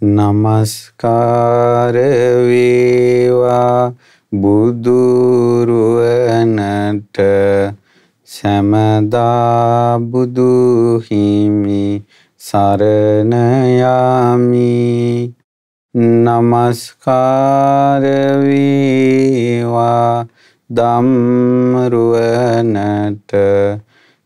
නමස්කාර වේවා බුදුරුවනට සමදා බුදු හිමි සරණ යාමි නමස්කාර වේවා ධම්ම රුවනට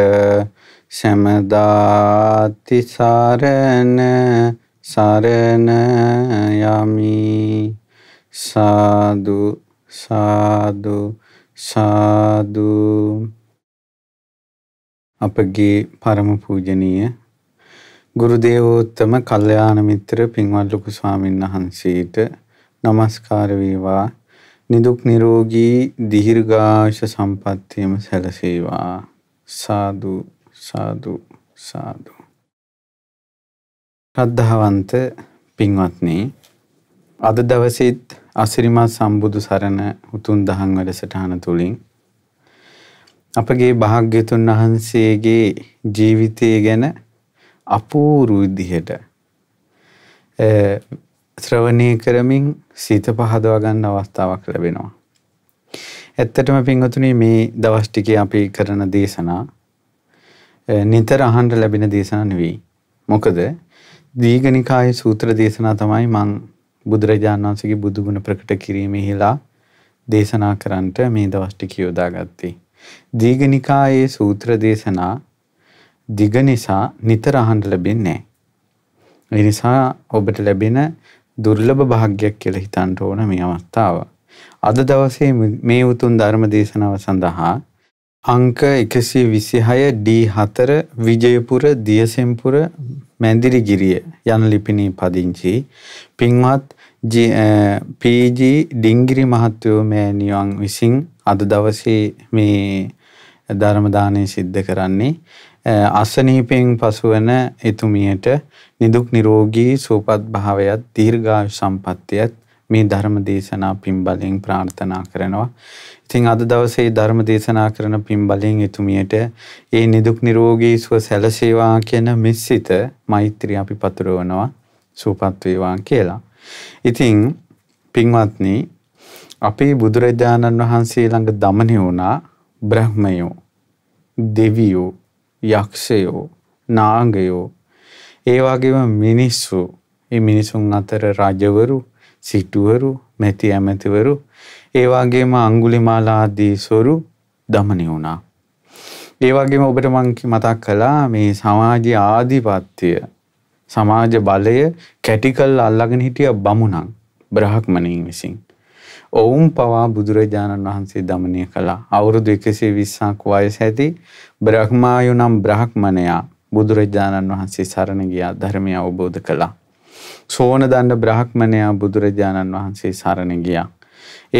සැමදාති සරණ සරණ යමි සාදු සාදු සාදු අපගේ පරම පූජනීය ගුරු දේවෝත්තම කල්යාණ මිත්‍ර පින්වත් ලොකු ස්වාමීන් වහන්සේට নমස්කාර වේවා නිදුක් නිරෝගී දීර්ඝාෂ සම්පන්නියම සැලසේවා සාදු සාදු සාදු ශ්‍රද්ධාවන්ත පින්වත්නි අද දවසෙත් අසිරිමත් සම්බුදු සරණ උතුම් දහම් වැඩසටහන තුලින් අපගේ භාග්‍යතුන් වහන්සේගේ ජීවිතය ගැන අපූරු විදිහට ශ්‍රවණය කරමින් සිත පහදවා ගන්න අවස්ථාවක් ලැබෙනවා. ඇත්තටම පින්වතුනි මේ දවස් ටිකේ අපි කරන දේශනා නිතර අහන්න ලැබෙන දේශනා නෙවෙයි. මොකද දීඝනිකායේ සූත්‍ර දේශනා තමයි මම බුදුරජාණන් වහන්සේගේ බුදු ගුණ ප්‍රකට කිරීමෙහිලා දේශනා කරන්නට මේ දවස් ටික යොදාගත්තේ. දීඝනිකායේ සූත්‍ර දේශනා දිග නිසා නිතර අහන්න ලැබෙන්නේ නැහැ. ඒ නිසා ඔබට ලැබෙන දුර්ලභ භාග්‍යයක් කියලා හිතන්න ඕන මේ අවස්ථාව. අද දවසේ මේ උතුම් ධර්ම දේශනාව සඳහා අංක 126 D4 විජයපුර දියසෙන්පුර මැදිරිගිරිය යන ලිපිණී පදිංචි පින්වත් PG ඩිංගිරි මහත්වෝ මෑණියන් විසින් අද දවසේ මේ ධර්ම දානය සිද්ධ කරන්නේ අසනීපයෙන් පසුවන එතුමියට නිදුක් නිරෝගී සුවපත් භාවයත් දීර්ඝායු සම්පත්තියත් මේ ධර්ම දේශනා පින් බලෙන් ප්‍රාර්ථනා කරනවා. ඉතින් අද දවසේ ධර්ම දේශනා කරන පින් බලෙන් එතුමියට ඒ නිදුක් නිරෝගී සුව සැලසේවා කියන මෙසිත මෛත්‍රිය අපි පතුරවනවා සූපත් වේවා කියලා. ඉතින් පින්වත්නි අපේ බුදුරජාණන් වහන්සේ ළඟ දමණය වුණා බ්‍රහ්මයෝ දෙවියෝ යක්ෂයෝ නාගයෝ ඒ වගේම මිනිස්සු ඒ මිනිසුන් අතර රජවරු සිටුවරු මෙති ඇමතිවරු ඒ වගේම අඟුලිමාලා ආදී සොරු දමනය වුණා. ඒ වගේම ඔබට මං මතක් කළා මේ සමාජ ආධිපත්‍ය සමාජ බලය කැටිකල් අල්ලගෙන හිටිය බමුණන් බ්‍රහ්මණීන් විසින්. ඔවුන් පවා බුදුරජාණන් වහන්සේ දමනය කළා. අවුරුදු 120ක් වයස ඇති බ්‍රහ්මායු නම් බ්‍රහ්මණයා බුදුරජාණන් වහන්සේ සරණ ගියා ධර්මය අවබෝධ කළා. සෝන දන්න බ්‍රහ්මණයා බුදුරජාණන් වහන්සේ සරණ ගියා.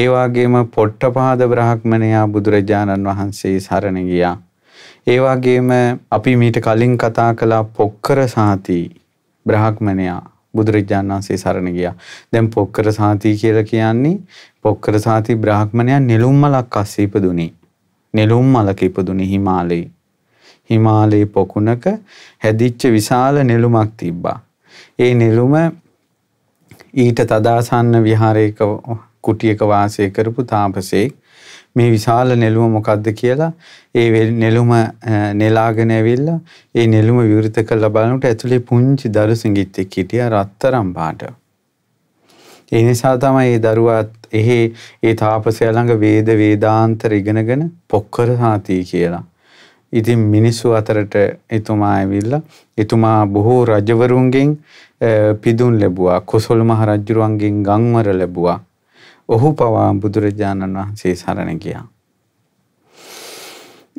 ඒ වගේම පොට්ටපාද බ්‍රහ්මණයා බුදුරජාණන් වහන්සේ සරණ ගියා. ඒ වගේම අපි මීට කලින් කතා කළා පොක්කර සාති බ්‍රහ්මණයා බුදුරජාණන් වහන්සේ සරණ ගියා. දැන් පොක්කර සාති කියලා කියන්නේ පොක්කර සාති බ්‍රාහ්මණයා නෙළුම් මලක් අස්සේ ඉපදුනි. නෙළුම් මලක ඉපදුනි හිමාලයේ. හිමාලයේ පොකුණක හැදිච්ච විශාල නෙළුමක් තිබ්බා. ඒ නිරුම ඊට තදාසන්න විහාරයක කුටියක වාසය කරපු තාපසෙක් මේ විශාල නෙළුම මොකක්ද කියලා ඒ නෙළුම නෙලාගෙන ඇවිල්ලා ඒ නෙළුම විවෘත කරලා බලනකොට ඇතුලේ පුංචි දරු සිඟිත්තෙක් හිටියා රත්තරම් පාට. ඒ නිසා තමයි ඒ දරුවාත් එහි ඒ තාපසයා ළඟ වේද වේදාන්තර ඉගෙනගෙන පොක්කර සාති කියලා ඉතින් මිනිස්සු අතරට එතුමා ඇවිල්ලා එතුමා බොහෝ රජවරුන්ගෙන් පිදුම් ලැබුවා කොසල් මහ රජුරුවන්ගෙන් ගම්වර ලැබුවා ඔහු පවා බුදුරජාණන් වහන්සේ සරණ ගියා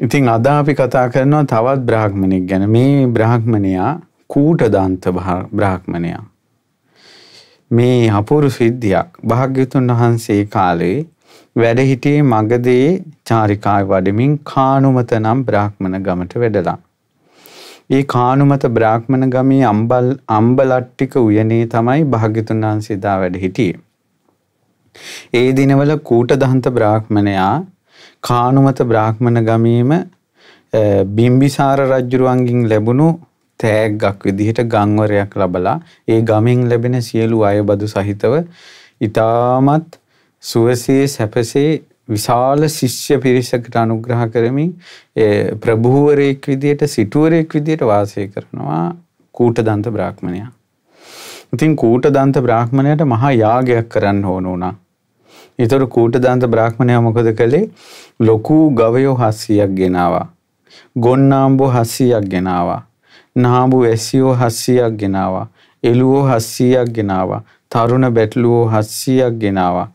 ඉතින් අද අපි කතා කරනවා තවත් බ්‍රාහ්මණෙක් ගැන මේ බ්‍රාහ්මණයා කූටදන්ත බ්‍රාහ්මණයා මේ අපූරු සිද්ධියක් භාග්‍යතුන් වහන්සේ කාලේ වැඩ හිටියේ මගදී චාරිකාව වඩමින් කානුමත නම් බ්‍රාහ්මණ ගමට වැඩලා. ඒ කානුමත බ්‍රාහ්මණ ගමේ අම්බල් අම්බලට්ටික උයනේ තමයි භාග්‍යතුන් වහන්සේ දා වැඩ හිටියේ. ඒ දිනවල කූටදහන්ත බ්‍රාහ්මණයා කානුමත බ්‍රාහ්මණ ගමේම බිම්බිසාර රජුරුවන්ගෙන් ලැබුණු තෑග්ගක් විදිහට ගංවරයක් ලබලා ඒ ගමෙන් ලැබෙන සියලු අයබදු සහිතව ඊටමත් සුවසේ සැපසේ විශාල ශිෂ්‍ය පිරිසකට අනුග්‍රහ කරමින් ප්‍රභූවරයෙක් විදියට සිටුවරයෙක් විදියට වාසය කරනවා කූට දන්ත බ්‍රාහ්මණයා. ඉතින් කූට දන්ත බ්‍රාහ්මණයට මහා යාගයක් කරන්න ඕන වුණා. ඒතර කූට දන්ත බ්‍රාහ්මණයා මොකද කළේ? ලොකු ගවයෝ 700ක් ගෙනාවා. ගොන්නාම්බෝ 700ක් ගෙනාවා. නාඹු ඇසියෝ 700ක් ගෙනාවා. එළුවෝ 700ක් ගෙනාවා. තරුණ බැටළුවෝ 700ක් ගෙනාවා.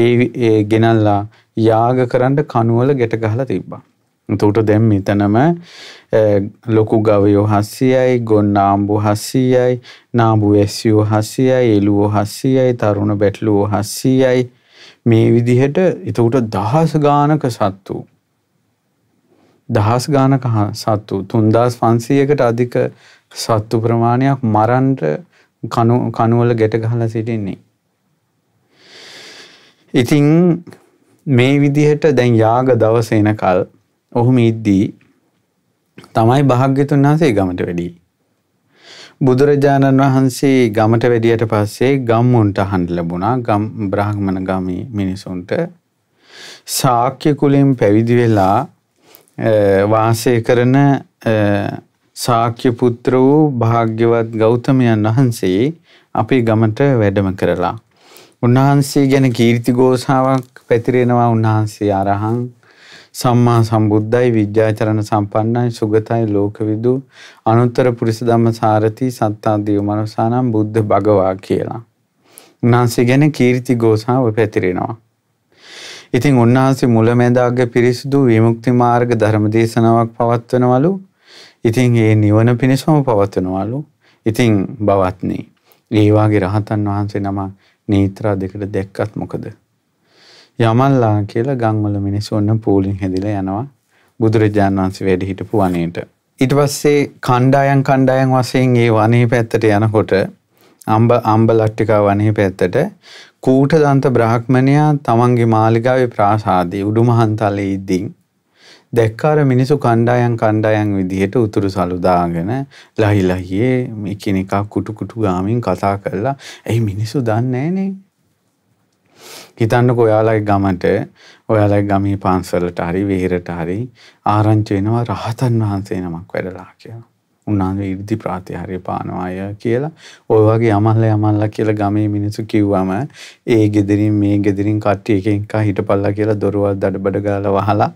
ඒ ගෙනල්ලා යාග කරන්න කනුවල ගැට ගහලා තිබ්බා. තුට දැම් මෙතනම ලොකු ගවයෝ හස්සියයි ගොන්නාම්බු හස්සියයි නාබු ඇස්යෝ හස්සියයි එලුවෝ හස්සියයි තරුණ බැටලුවෝ හස්සියයි මේ විදිහට එතකට දහස ගානක සත්තු. දහස් ගානක සත්තු තුන්දස් පන්සීයකට අධික සත්තු ප්‍රමාණයක් මරන්ට කනුවල ගැට ගහලා සිටින්නේ. ඉතිං මේ විදිහට දැන් යාග දවසේනකල් ඔහුම ඉද්දී තමයි භාග්‍යතුන් වහන්සේ ගමට වැඩි. බුදුරජාණන් වහන්සේ ගමට වැඩියට පස්සේ ගම්මුන්ට හඬ ලැබුණා ගම් බ්‍රාහ්මණ ගමේ මිනිසුන්ට ශාක්‍ය කුලෙන් පැවිදි වෙලා වාසය කරන ශාක්‍ය පුත්‍ර වූ භාග්‍යවත් ගෞතමයන් වහන්සේ අපේ ගමට වැඩම කරලා උන්වහන්සේ ගැන කීර්ති ගෝසාවක් පැතිරෙනවා උන්වහන්සේ අරහං සම්මා සම්බුද්ධයි විද්‍යාචරණ සම්පන්නයි සුගතයි ලෝකවිදු අනුත්තර පුරිස ධම්ම සාරති සත්තා දේව මනසානම් බුද්ධ භගවා කියලා. උන්වහන්සේ ගැන කීර්ති ගෝසාව පැතිරෙනවා. ඉතින් උන්වහන්සේ මුලැමැදාග පිරිසුදු විමුක්ති මාර්ග ධර්ම දේශනාවක් පවත්වනවලු. ඉතින් ඒ නිවන පිණිසම පවත්වනවලු. ඉතින් බවත්නි. ඒ වාගේ රහතන් වහන්සේ නම නේත්‍රා දෙකට දැක්කත් මොකද? යමල්ලා කියලා ගම්වල මිනිස්සු ඔන්න පූලින් හැදිලා යනවා බුදුරජාණන් වහන්සේ වැඩ හිටපු වනයේට. ඊට පස්සේ කණ්ඩායම් කණ්ඩායම් වශයෙන් ඒ වනයේ පැත්තට යනකොට අම්බ අම්බලට්ටිකා වනයේ පැත්තට කූටදන්ත බ්‍රාහ්මණයා තමන්ගේ මාලිගාවේ ප්‍රාසාදයේ උඩුමහන්තලයේ ඉදින් දැක්කාර මිනිසු කණ්ඩායම් කණ්ඩායම් විදිහට උතුරු සලුදාගෙන ලහි ලහියේ එකිනෙකා කුටු කුටු ගාමින් කතා කරලා එයි මිනිසු දන්නේ නෑනේ. හිතන්නකෝ ඔයාලගේ ගමට ඔයාලගේ ගමේ පන්සලට හරි විහිරට හරි ආරංචි වෙනවා රහතන් වහන්සේ නමක් වැඩලා කියලා. උන්නාන්සේ 이르දි ප්‍රාතිහාර්ය පානවාය කියලා ඔය වගේ යමල්ල යමල්ලා කියලා ගමේ මිනිස්සු කිව්වම ඒ gederin මේ gederin කට්ටිය එකෙන් එක හිටපල්ලා කියලා දොරවල් දඩබඩ ගාලා වහලා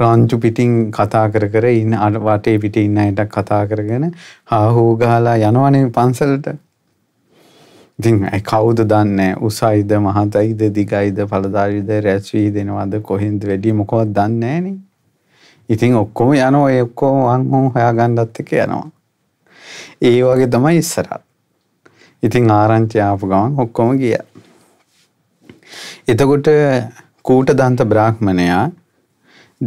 රාන්චු පිටින් කතා කර කර ඉන්න අර වටේ පිටේ ඉන්න අයට කතා කරගෙන හාහූ ගහලා යනවනේ පන්සලට ඉතින් ඒ කවුද දන්නේ උසයිද මහතයිද දිගයිද පළදාරිද රැස්වි දෙනවද කොහෙන්ද වැඩි මොකවත් දන්නේ නැහනේ ඉතින් ඔක්කොම යනෝ ඒ ඔක්කෝම වංහෝ හොයාගණ්ඩත් එක යනවා. ඒ වගේ තමයි ඉස්සරත්. ඉතිං ආරංචයාපු ගමන් ඔක්කොම ගිය. එතකොට කූට දන්ත බ්‍රාහ්මණයා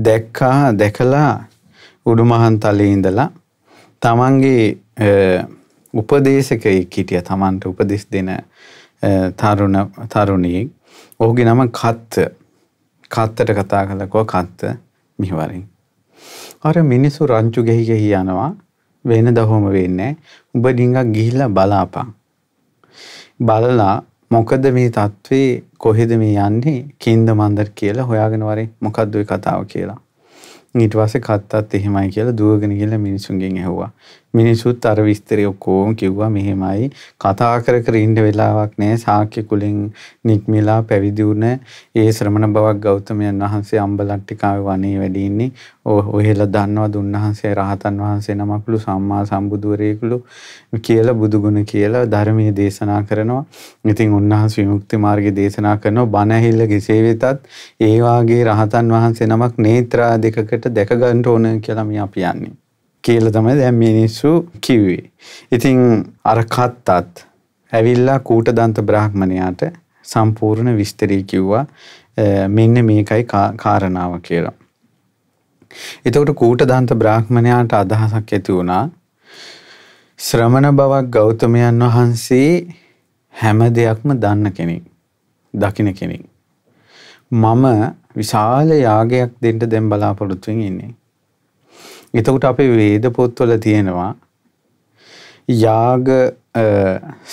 දැක්කා දැකලා උඩුමහන් තලේ ඉඳලා තමන්ගේ උපදේශකයි කිටිය තමන්ට උපදෙස් දෙන තරුණ තරුණියෙක් ඔහුගේ නම කත්ත කත්තට කතා කළකෝ කත්ත මිහිවරින් අර මිනිස්සු රංචු ගෙහි ගෙහි යනවා වෙන දහොම වෙන්නේ උඹ ඩිංගක් ගිහිල්ලා බලාපන් බලලා මොකද මේ තත්ත්වේ කොහෙද මේ යන්නේ කින්ද මන්දර් කියලා හොයාගෙන වරේ මොකද්ද ওই කතාව කියලා ඊට පස්සේ කත්තත් එහෙමයි කියලා දුවගෙන ගිහලා මිනිසුන්ගෙන් ඇහුවා මිනිසුත් අර විස්තරය ඔක්කොම කිව්වා මෙහෙමයි කතා කර කර ඉන්න වෙලාවක් නැහැ ශාක්‍ය කුලෙන් නික්මිලා පැවිදි වුණ ඒ ශ්‍රමණ බවක් ගෞතමයන් වහන්සේ අම්බලට්ටිකාවේ වනේ වැඩි ඉන්නේ ඔහෙලා දන්නවද උන්වහන්සේ රහතන් වහන්සේ නමක්ලු සම්මා සම්බුදුවරයෙක්ලු කියලා බුදුගුණ කියලා ධර්මයේ දේශනා කරනවා ඉතින් උන්වහන්සේ විමුක්ති මාර්ගයේ දේශනා කරනවා බණ ඇහිල්ල කෙසේ වෙතත් ඒ වාගේ රහතන් වහන්සේ නමක් නේත්‍රා දෙකකට දැක ගන්න ඕන කියලා මේ අපි යන්නේ කියල තමයි දැම් මිනිස්සු කිව්වේ. ඉතිං අරකත්තත් ඇවිල්ලා කූට දන්ත බ්‍රහ්මණයාට සම්පූර්ණ විස්තරී කිව්වා මෙන්න මේකයි කාරණාව කියලා. එතකට කූට දන්ත බ්‍රාහ්මණයාට අදහසක් ඇති වුණා ශ්‍රමණ බවක් ගෞතමයන් වහන්සේ හැම දෙයක්ම දන්න කෙනෙක් දකින කෙනෙක්. මම විශාල යාගයක් දෙන්ට දැම් බලාපොරොත්තුවෙන් ඉන්නේ. එතකොට අපේ වේද පොත්වල තියෙනවා යාග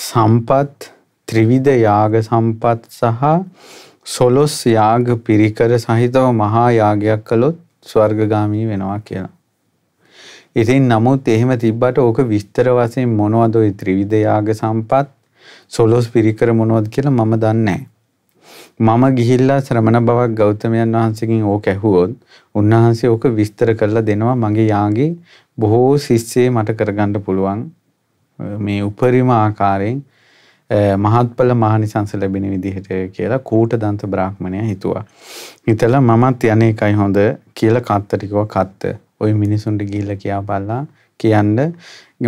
සම්පත් ත්‍රිවිධ යාග සම්පත් සහ සොලොස් යාග පිරිකර සහිතව මහා යාගයක් කළොත් ස්වර්ගගාමී වෙනවා කියලා. ඉතින් නමුත් එහෙම තිබ්බට ඕක විස්තර වශයෙන් මොනවද ওই ත්‍රිවිධ යාග සම්පත් සොලොස් පිරිකර මොනවද කියලා මම දන්නේ නැහැ. මම ගිහිල්ලා ශ්‍රමණ බවක් ගෞතමයන් වහන්සේගෙන් ඕක ඇහුවොත් උන්වහන්සේ ඕක විස්තර කරලා දෙනවා මගේ යාගේ බොහෝ ශිෂ්‍යේ මට කරගන්න පුළුවන් මේ උපරිම ආකාරයෙන් මහත්ඵල මහනිසංස ලැබෙන විදිහට කියලා කූට දන්ත බ්‍රාහ්මණය හිතුවා. හිතලා මමත් යන්නේ එකයි හොඳ කියලා කත්ත ටිකව කත්ත. ওই මිනිසුන්ට ගිහිල්ලා කියාපල්ලා කියන්න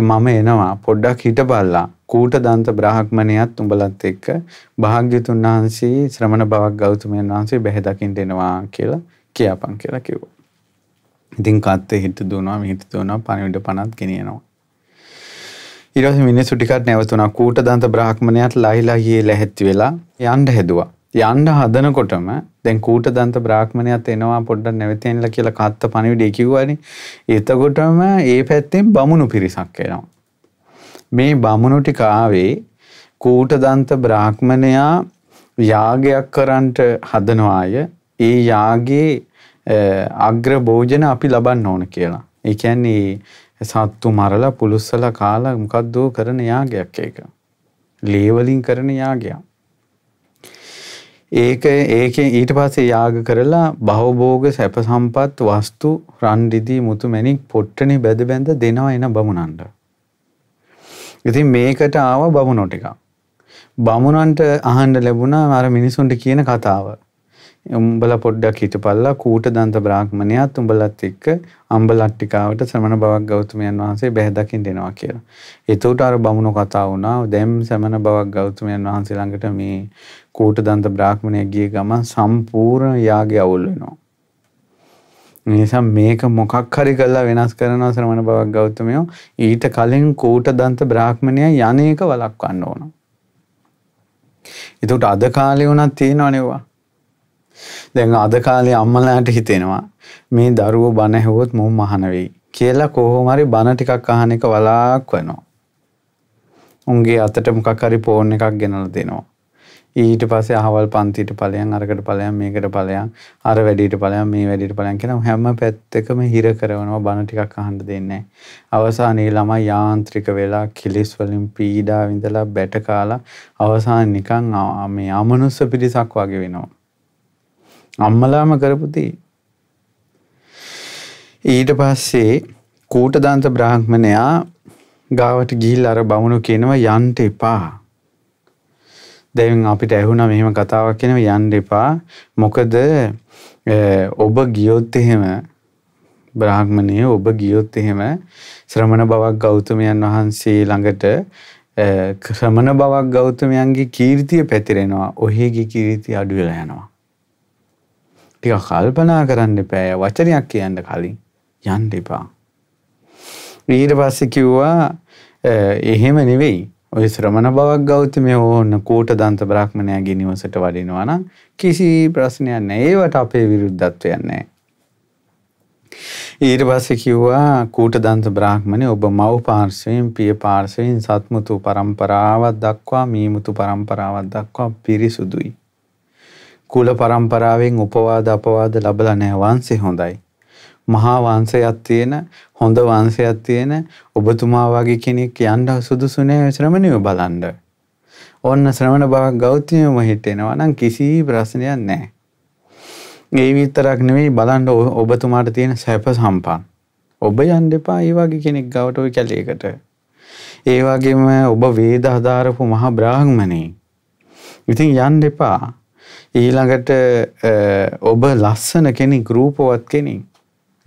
මම එනවා පොඩ්ඩක් හිටපල්ලා කූට දන්ත බ්‍රාහ්මණයත් උඹලත් එක්ක භාග්‍යතුන් වහන්සේ ශ්‍රමණ බවක් ගෞතමයන් වහන්සේ බැහැ දකින්න එනවා කියලා කියපන් කියලා කිව්වා. ඉතින් කත්තේ හිට දුවනවා මෙහිට දුවනවා පණිවිඩ පනත් ගෙනියනවා. ඊට පස්සේ මිනිස්සු ටිකක් නැවතුණා කූට දන්ත බ්‍රාහ්මණයත් ලයිලා ගියේ ලැහැත්ති වෙලා යන්න හැදුවා. යන්න හදනකොටම දැන් කූට දන්ත බ්‍රාහ්මණයත් එනවා පොඩ්ඩක් නැවතෙන්නලා කියලා කත්ත පණිවිඩය කිව්වනේ. එතකොටම ඒ පැත්තෙන් බමුණු පිරිසක් එනවා. මේ බමුණු ටික ආවේ කූටදන්ත බ්‍රාහ්මණයා යාගයක් කරන්නට හදනවාය ඒ යාගේ අග්‍ර භෝජන අපි ලබන්න ඕන කියලා. ඒ කියන්නේ සත්තු මරලා පුලුස්සලා කාලා මොකද්දෝ කරන යාගයක් ඒක. ලේවලින් කරන යාගයක්. ඒක ඒකෙන් ඊට පස්සේ යාග කරලා බහුභෝග සැප සම්පත් වස්තු රන් රිදී මුතු මැණික් පොට්ටනේ බැද බැඳ දෙනවා එන බමුණන්ට. ඉතින් මේකට ආව බමුණෝ ටිකක්. බමුණන්ට අහන්න ලැබුණා අර මිනිසුන්ට කියන කතාව. උඹලා පොඩ්ඩක් හිටපල්ලා කූට දන්ත බ්‍රාහ්මණයාත් උඹලත් එක්ක අම්බලට්ටිකාවට සමන බවක් ගෞතමයන් වහන්සේ බැහැ දකින්න එනවා කියලා. එතකොට අර බමුණෝ කතා වුණා දැන් සමන බවක් ගෞතමයන් වහන්සේ ළඟට මේ කූට දන්ත බ්‍රාහ්මණය ගිය ගම සම්පූර්ණ යාගේ අවුල් වෙනවා. නිසා මේක මොකක් හරි කල්ලා වෙනස් කරනවා ශ්‍රමණ බවක් ගෞතමයෝ ඊට කලින් කූට දන්ත බ්‍රාහ්මණය යනක වලක්වන්න ඕන. එතට අද කාලය වනත් තියෙනවනෙවා. දැන් අද කාලේ අම්මලාට හිතෙනවා මේ දරුව බණැහවොත් මුම් මහනවෙයි කියලා කොහොමරි බණ ටිකක් අහන එක වලාක් වනවා. උන්ගේ අතට මොකක් හරි පෝර්ණ එකක් ගෙනල දෙනවා. ඊට පස්සේ අහවල් පන්තිට ඵලයන් අරකට ඵලයන් මේකට ඵලයන් අර වැඩිට ඵලයන් මේ වැඩිට ඵලයන් කියලා හැම පැත්තකම හිර කරනවා බන ටිකක් අහන්න දෙන්නේ අවසානයේ ළමයි යාන්ත්‍රික වෙලා කිලිස් වලින් පීඩා විඳලා බැට කාලා අවසාන නිකන් මේ අමනුස්ස පිරිසක් වගේ වෙනවා අම්මලාම කරපුති ඊට පස්සේ කූටදන්ත බ්‍රාහ්මණයා ගාවට ගිහිල්ලා අර බමුණු කියනවා යන්ට එපා දැන් අපිට ඇහුණා මෙහෙම කතාවක් කියනවා යන්න එපා. මොකද ඔබ ගියොත් එහෙම බ්‍රාහ්මණය ඔබ ගියොත් එහෙම ශ්‍රමණ බවක් ගෞතමයන් වහන්සේ ළඟට ශ්‍රමණ බවක් ගෞතමයන්ගේ කීර්තිය පැතිරෙනවා. ඔහිගේ කීර්තිය අඩු වෙලා යනවා. ටික කල්පනා කරන්න එපා. වචනයක් කියන්න කලින් යන්න එපා. ඊට පස්සේ කිව්වා එහෙම නෙවෙයි ඔය ශ්‍රමණ බවක් ගෞතමය ඕන්න කෝට දන්ත බ්‍රහ්මණයගේ නිවසට වඩිනවා නම් කිසි ප්‍රශ්නයක් නැහැ. ඒවට අපේ විරුද්ධත්වයක් නැහැ. ඊට පස්සේ කිව්වා කූට දන්ත බ්‍රාහ්මණය ඔබ මව් පාර්ශවයෙන් පිය පාර්ශවයෙන් සත්මුතු පරම්පරාවක් දක්වා මීමුතු පරම්පරාවක් දක්වා පිරිසුදුයි. කුල පරම්පරාවෙන් උපවාද අපවාද ලැබලා නැහැ වංශේ හොඳයි. මහා වංශයක් තියෙන හොඳ වංශයක් තියෙන ඔබතුමා වගේ කෙනෙක් යන්න සුදුසු නෑ ශ්‍රමණයව බලන්න. ඔන්න ශ්‍රමණ බවක් ගෞතමයම හිතෙනවා නම් කිසි ප්‍රශ්නයක් නෑ. ඒ විතරක් නෙවෙයි බලන්න ඔබතුමාට තියෙන සැප සම්පන්න. ඔබ යන්න එපා ඒ වගේ කෙනෙක් ගාවට ওই කැලේකට. ඒ වගේම ඔබ වේද හදාරපු මහා බ්‍රාහ්මණේ. ඉතින් යන්න එපා. ඊළඟට ඔබ ලස්සන කෙනෙක් රූපවත් කෙනෙක්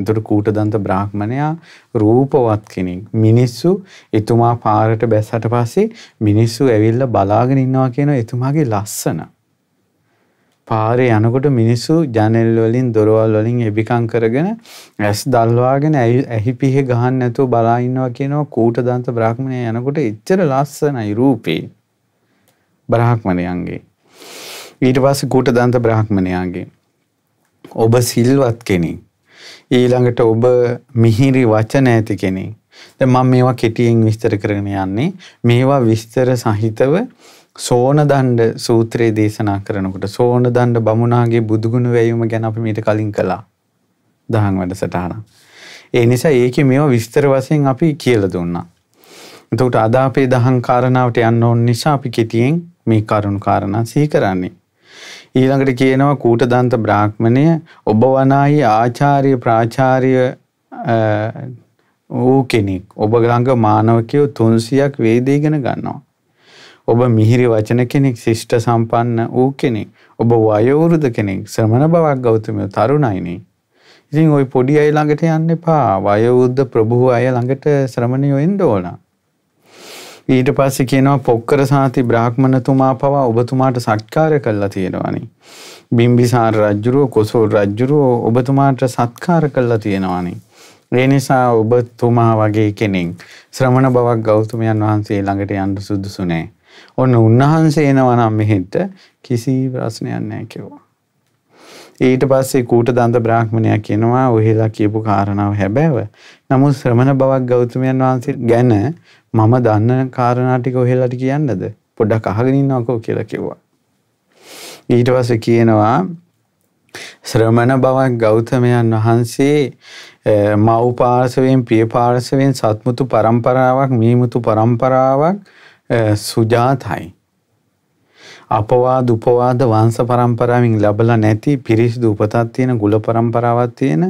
එතකොට කූටදන්ත බ්‍රාහ්මණයා රූපවත් කෙනෙක්. මිනිස්සු එතුමා පාරට බැස්සට පස්සේ මිනිස්සු ඇවිල්ලා බලාගෙන ඉන්නවා කියන එතුමාගේ ලස්සන. පාරේ යනකොට මිනිස්සු ජනෙල් වලින් දොරවල් වලින් එබිකම් කරගෙන ඇස් දල්වාගෙන ඇහි පිහි ගහන්න නැතුව බලා ඉන්නවා කියනවා කූටදන්ත බ්‍රාහ්මණයා යනකොට එච්චර ලස්සනයි රූපේ. බ්‍රාහ්මණයන්ගේ. ඊට පස්සේ කූටදන්ත බ්‍රාහ්මණයාගේ ඔබ සිල්වත් කෙනෙක් ඊළඟට ඔබ මිහිරි වචන ඇති කෙනෙක්. දැන් මම මේවා කෙටියෙන් විස්තර කරගෙන යන්නේ. මේවා විස්තර සහිතව සෝනදණ්ඩ සූත්‍රයේ දේශනා කරනකොට සෝනදණ්ඩ බමුණාගේ බුදුගුණ වැයුම ගැන අපි මීට කලින් කළා. දහම් වැඩසටහන. ඒ නිසා ඒකේ මේවා විස්තර වශයෙන් අපි කියලා දුන්නා. එතකොට අද අපේ දහම් කාරණාවට යන්න ඕන නිසා අපි කෙටියෙන් මේ කරුණු කාරණා සිහි කරන්නේ. ඊළඟට කියනවා කූටදන්ත බ්‍රාහ්මණය ඔබ වනායි ආචාර්ය ප්‍රාචාර්ය වූ කෙනෙක් ඔබ ළඟ මානවකයෝ 300ක් වේද ඉගෙන ගන්නවා. ඔබ මිහිරි වචන කෙනෙක් ශිෂ්ට සම්පන්න වූ කෙනෙක්. ඔබ වයෝවෘද කෙනෙක් ශ්‍රමණ බවක් ගෞතමයෝ තරුණයිනේ. ඉතින් ওই පොඩි අය ළඟට යන්න එපා. වයෝවෘද්ධ ප්‍රභූ අය ළඟට ශ්‍රමණයෝ එන්න ඕනා. ඊට පස්සේ කියනවා පොක්කර සාති බ්‍රාහ්මණතුමා පවා ඔබතුමාට සත්කාර කළා තියෙනවානේ. බිම්බිසාර රජුරෝ කොසල් රජුරෝ ඔබතුමාට සත්කාර කළා තියෙනවානේ. ඒ නිසා ඔබතුමා වගේ කෙනෙක් ශ්‍රමණ බවක් ගෞතමයන් වහන්සේ ළඟට යන්න සුදුසු නෑ. ඔන්න උන්වහන්සේ එනවා නම් මෙහෙට කිසි ප්‍රශ්නයක් නෑ කිව්වා. ඊට පස්සේ කූට දන්ත බ්‍රාහ්මණයා කියනවා ඔහෙලා කියපු කාරණාව හැබෑව. නමුත් ශ්‍රමණ බවක් ගෞතමයන් වහන්සේ ගැන මම දන්න කාරණා ටික ඔහෙලට කියන්නද? පොඩ්ඩක් අහගෙන ඉන්නකෝ කියලා කිව්වා. ඊට පස්සේ කියනවා ශ්‍රමණ බවක් ගෞතමයන් වහන්සේ මව් පාර්ශවයෙන් පිය පාර්ශවයෙන් සත්මුතු પરම්පරාවක් මීමුතු પરම්පරාවක් සුජාතයි. අපවාද උපවාද වංශ પરම්පරාවෙන් ලැබලා නැති පිරිසිදු උපතක් තියෙන කුල પરම්පරාවක් තියෙන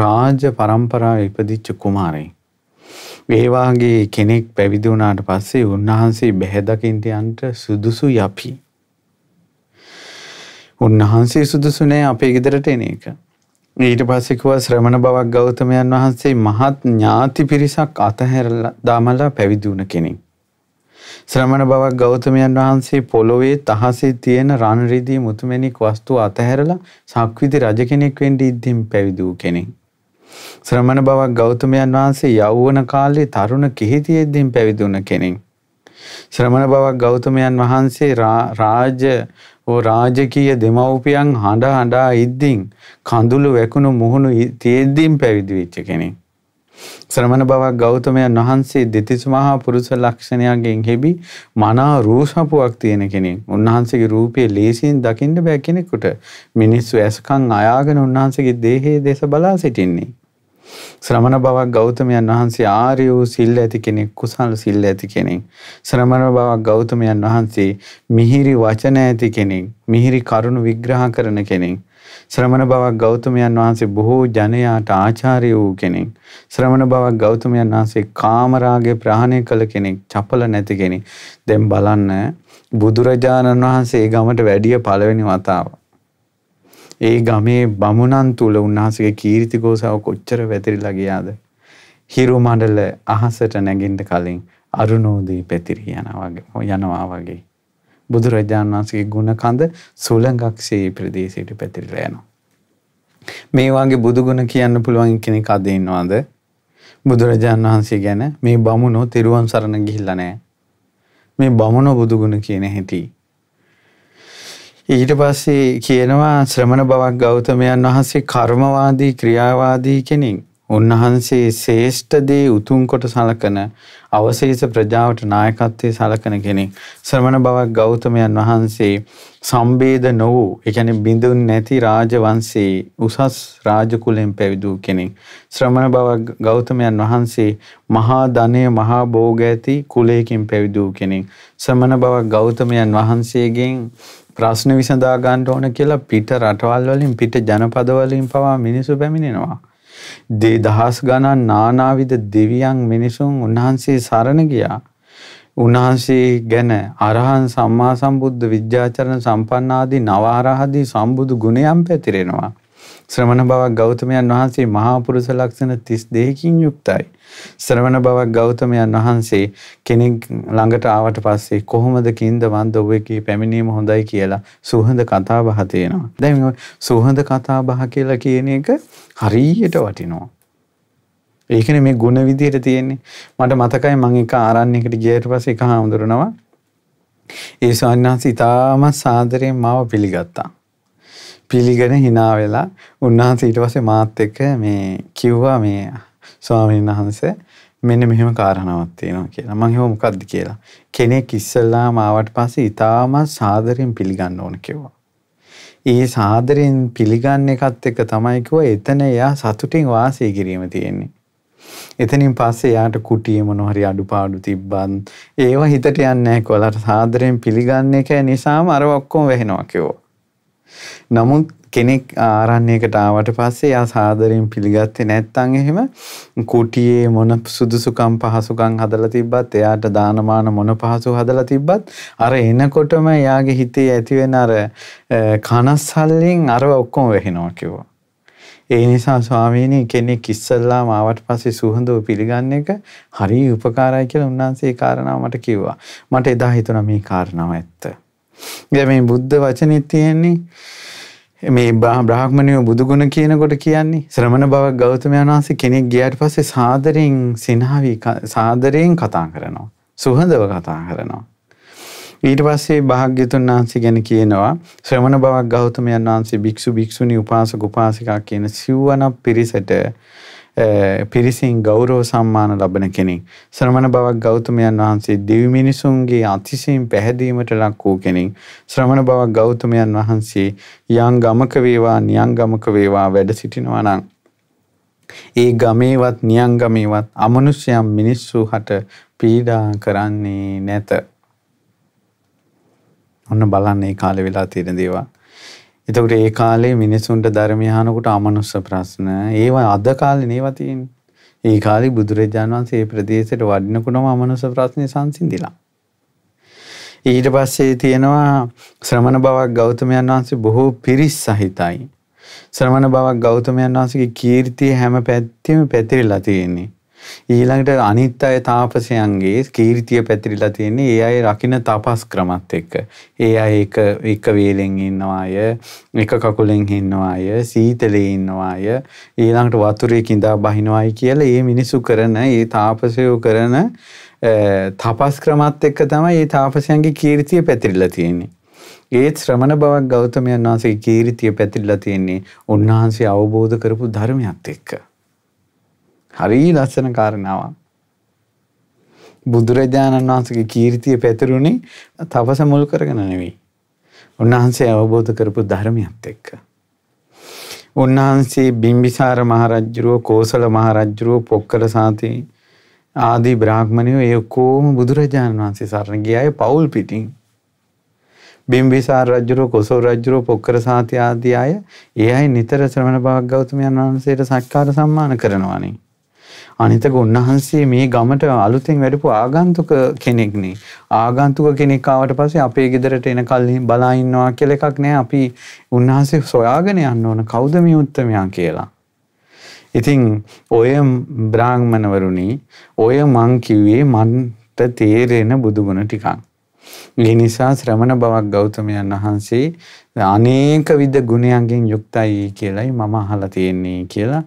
රාජ්‍ය પરම්පරාව ඉපදිච්ච කුමාරයෙක්. ඒවාගේ කෙනෙක් පැවිදි වුණාට පස්සේ උන්වහන්සේ බැහැදකින්ට යන්ට සුදුසු යපි. උන්වහන්සේ සුදුසු නෑ අපේ ගෙදරට එන එක. ඊට පස්සේ කිව්වා ශ්‍රමණ බවක් ගෞතමයන් වහන්සේ මහත් ඥාති පිරිසක් අතහැරලා දාමලා පැවිදි වුණ කෙනෙක්. ශ්‍රමණ බවක් ගෞතමයන් වහන්සේ පොළොවේ තහසේ තියෙන රන් රිදී මුතුමැණික් වස්තු අතහැරලා සක්විති රජ කෙනෙක් වෙන්න ඉද්දීම් පැවිදි වූ කෙනෙක්. ශ්‍රමණ බවක් ගෞතමයන් වහන්සේ යෞවන කාලේ තරුණ කිහිතියෙද්දීන් පැවිදි වුණ කෙනෙක්. ශ්‍රමණ බවක් ගෞතමයන් වහන්සේ රාජ ඕ රාජකීය දෙමව්පියන් හඬ හඬා ඉද්දින් කඳුළු වැකුණු මුහුණු තියෙද්දීන් පැවිදි වෙච්ච කෙනෙක්. ශ්‍රමණ බවක් ගෞතමයන් වහන්සේ දෙතිස් මහා පුරුෂ ලක්ෂණයන්ගෙන් හෙබි මනා රූසපුවක් තියෙන කෙනෙක්. උන්වහන්සේගේ රූපය ලේසියෙන් දකින්න බෑ කෙනෙකුට මිනිස්සු ඇසකන් අයාගෙන උන්වහන්සේගේ දේහයේ දේශ බලා සිටින්නේ. ශ්‍රමණ බවක් ගෞතමයන් වහන්සේ ආර්ය වූ සිල් ඇති කෙනෙක් කුසල් සිල් ඇති කෙනෙක් ශ්‍රමණ බවක් ගෞතමයන් වහන්සේ මිහිරි වචන ඇති කෙනෙක් මිහිරි කරුණු විග්‍රහ කරන කෙනෙක් ශ්‍රමණ බවක් ගෞතමයන් වහන්සේ බොහෝ ජනයාට ආචාර්ය වූ කෙනෙක්. ශ්‍රමණ බවක් ගෞතමයන් වහන්සේ කාමරාගේ ප්‍රහාණය කළ කෙනෙක්, චපල නැති කෙනෙක්. දැන් බලන්න බුදුරජාණන් වහන්සේ ගමට වැඩිය පළවෙනි වතාව. ඒ ගමේ බමුණන් තුල උන්වහන්සේගේ කීර්ති ගෝසාව කොච්චර වැතිරිලා ගියාද. හිරු මණ්ඩල අහසට නැගින්න කලින් අරුණෝදී පැතිරි යනවා වගේ යනවා වගේ. බුදුරජාණන් වහන්සේගේ ගුණ කඳ සුළඟක්සේ ප්‍රදේශයට පැතිරිලා යනවා. මේ වගේ බුදු ගුණ කියන්න පුළුවන් කෙනෙක් අද ඉන්නවද? බුදුරජාණන් වහන්සේ ගැන මේ බමුණෝ තෙරුවන් සරණ ගිහිල්ලා නැහැ. මේ බමුණෝ බුදු ගුණ කියන හැටි ඊට පස්සේ කියනවා ශ්‍රමණ බවක් ගෞතමයන් වහන්සේ කර්මවාදී ක්‍රියාවාදී කෙනින් උන්වහන්සේ ශේෂ්ඨ දේ උතුම් කොට සලකන අවශේෂ ප්‍රජාවට නායකත්වයේ සලකන කෙනෙක් ශ්‍රමණ බවක් ගෞතමයන් වහන්සේ සම්බේද නො වූ ඒ කියන්නේ බිඳුන් නැති රාජවංශයේ උසස් රාජ කුලෙන් පැවිදූ කෙනෙක් ශ්‍රමණ බවක් ගෞතමයන් වහන්සේ මහා ධනය මහා භෝග ඇති කුලයකින් පැවිදූ කෙනෙක් ශ්‍රමණ බවක් ගෞතමයන් වහන්සේගෙන් ප්‍රශ්න විසඳා ගන්න ඕන කියලා පිට රටවල් වලින් පිට ජනපද වලින් පවා මිනිසු පැමිණෙනවා. දේ දහස් ගණන් නානාවිද දෙවියන් මිනිසුන් උන්වහන්සේ සරණ ගියා. උන්වහන්සේ ගැන අරහන් සම්මා සම්බුද්ධ විද්‍යාචරණ සම්පන්න ආදී නව ආරහදී සම්බුදු ගුණයන් පැතිරෙනවා. ශ්‍රමණ බවක් ගෞතමයන් වහන්සේ මහාපුරුෂ ලක්ෂණ 32කින් යුක්තයි. ශ්‍රමණ බවක් ගෞතමයන් වහන්සේ කෙනෙක් ළඟට ආවට පස්සේ කොහොමද කින්ද මන් දොවේකී පැමිණීම හොඳයි කියලා සුහඳ කතා බහ තියෙනවා. දැන් සුහඳ කතා බහ කියලා කියන එක හරියට වටිනවා. ඒකනේ මේ ගුණ විදියට තියෙන්නේ. මට මතකයි මම එක ආරණ්‍යයකට ගියට පස්සේ එක හාමුදුරනවා ඒ ස්වාමීන් වහන්සේ ඉතාමත් සාදරයෙන් මාව පිළිගත්තා. පිළිගෙන hina වෙලා උන්වහන්සේ ඊට පස්සේ මාත් එක්ක මේ කිව්වා මේ ස්වාමීන් වහන්සේ මෙන්න මෙහෙම කාරණාවක් තියෙනවා කියලා. මම හිතුවා මොකද්ද කියලා. කෙනෙක් ඉස්සල්ලාම ආවට පස්සේ ඊටාම සාදරයෙන් පිළිගන්න ඕන කිව්වා. ඒ සාදරයෙන් පිළිගන්න එකත් එක්ක තමයි කිව්වා එතන එයා සතුටින් වාසය කිරීම තියෙන්නේ. එතනින් පස්සේ යාට කුටිය මොනවා හරි අඩුපාඩු තිබ්බත් ඒව හිතට යන්නේ නැහැ. කොලට සාදරයෙන් පිළිගන්න එක නිසාම අර ඔක්කොම වැහෙනවා කිව්වා. නමුත් කෙනෙක් ආරන්නේකට ආවට පස්සේ යා සාදරයෙන් පිළිගත්තේ නැත්තං එහෙම කුටියේ මොන සුදුසුකම් පහසුකම් හදලා තිබ්බත් එයාට දානමාන මොන පහසු හදලා තිබ්බත් අර එනකොටම එයාගේ හිතේ ඇතිවෙන අර කනස්සල්ලෙන් අර ඔක්කොම වෙහෙනවා කිව්වා. ඒ නිසා ස්වාමීනි කෙනෙක් ඉස්සල්ලාම ආවට පස්සේ සුහඳව පිළිගන්න එක හරි උපකාරයි කියලා උන්වහන්සේ ඒ කාරණාව මට කිව්වා. මට එදා හිතුණා මේ කාරණාව ඇත්ත. දැන් මේ බුද්ධ වචනේ තියෙන්නේ මේ බ්‍රාහ්මණයෝ බුදුගුණ කියනකොට කියන්නේ ශ්‍රමණ බවක් ගෞතමයන් වහන්සේ කෙනෙක් ගියාට පස්සේ සාදරයෙන් සිනහවි සාදරයෙන් කතා කරනවා. සුහඳව කතා කරනවා. ඊට පස්සේ භාග්‍යතුන් වහන්සේ ගැන කියනවා ශ්‍රමණ බවක් ගෞතමයන් වහන්සේ භික්ෂු භික්ෂුණී උපාසක උපාසිකා කියන සිව්වනක් පිරිසට පිරිසින් ගෞරව සම්මාන ලබන කෙනෙක්. ශ්‍රමණ බවක් ගෞතමයන් වහන්සේ දිවි මිනිසුන්ගේ අතිශයින් පැහැදීමට ලක් වූ කෙනෙක්. ශ්‍රමණ බවක් ගෞතමයන් වහන්සේ යම් ගමක වේවා නියම් ගමක වේවා වැඩ සිටිනවා නම් ඒ ගමේවත් නියම් ගමේවත් අමනුෂ්‍යයන් මිනිස්සු හට පීඩා කරන්නේ නැත. ඔන්න බලන්න මේ කාලේ වෙලා තියෙන දේවල්. එතකට ඒ කාලේ මිනිසුන්ට ධර්මයහනකුට අමනුස්ස ප්‍රශ්න ඒවා අද කාලි නේවතින් ඒ කාලි බුදුරජාන් වන්සේ ප්‍රදේශයට වඩිනකුටම අමනුස ප්‍රශ්නය සංසිින්දිලා. ඊට පස්සේ තියෙනවා ශ්‍රමණ බවක් ගෞතමයන් වහන්සේ බොහෝ පිරිස් සහිතයි. ශ්‍රමණ බවක් ගෞතමයන් වහන්සගේ කීර්තිය හැම පැත්තිම පැතිරිලා තියෙන්නේ. ඊළඟට අනිත් අය තාපසයන්ගේ කීර්තිය පැතිරිලා තියෙන්නේ ඒ අය රකින්න තපස් ක්‍රමත් එක්ක. ඒ අය එක එක වේලෙන් ඉන්නවා අය, එක කකුලෙන් ඉන්නවා අය, සීතලේ ඉන්නවා අය, ඊළඟට වතුරේ கிඳා බහිනවායි කියලා මේ මිනිසු කරන, මේ තාපසයෝ කරන තපස් ක්‍රමත් එක්ක තමයි මේ තාපසයන්ගේ කීර්තිය පැතිරිලා තියෙන්නේ. ඒත් ශ්‍රමණ බවක් ගෞතමයන් වහන්සේගේ කීර්තිය පැතිරිලා තියෙන්නේ උන්වහන්සේ අවබෝධ කරපු ධර්මයක් එක්ක. හරි ලස්සන කාරණාවක්. බුදුරජාණන් වහන්සේගේ කීර්තිය පැතිරුණේ තපස මුල් කරගෙන නෙවෙයි. උන්වහන්සේ අවබෝධ කරපු ධර්මයත් එක්ක. උන්වහන්සේ බිම්බිසාර මහරජුරෝ කෝසල මහරජුරෝ පොක්කල සාතේ ආදී බ්‍රාහ්මණයෝ ඒ කොහොම බුදුරජාණන් වහන්සේ සරණ ගියායේ පවුල් පිටින්. බිම්බිසාර රජුරෝ කොසල් රජුරෝ පොක්කර සාති ආදී අය ඒ අය නිතර ශ්‍රමණ භාග්‍යවතුමයන් වහන්සේට සක්කාර සම්මාන කරනවානේ. අනිතක උන්වහන්සේ මේ ගමට අලුතෙන් වැඩපු ආගන්තුක කෙනෙක්නේ. ආගන්තුක කෙනෙක් ආවට පස්සේ අපේ ගෙදරට එන කල්ලි බලා ඉන්නවා කියලා එකක් නෑ. අපි උන්වහන්සේ සොයාගෙන යන්න ඕන කවුද මේ උත්තමයා කියලා. ඉතින් ඔය බ්‍රාහ්මණවරුනි ඔය මං කිව්වේ මන්ට තේරෙන බුදුගුණ ටිකක්. ඒ නිසා ශ්‍රමණ බවක් ගෞතමයන් වහන්සේ අනේක විද ගුණයන්ගෙන් යුක්තයි කියලයි මම අහලා තියෙන්නේ කියලා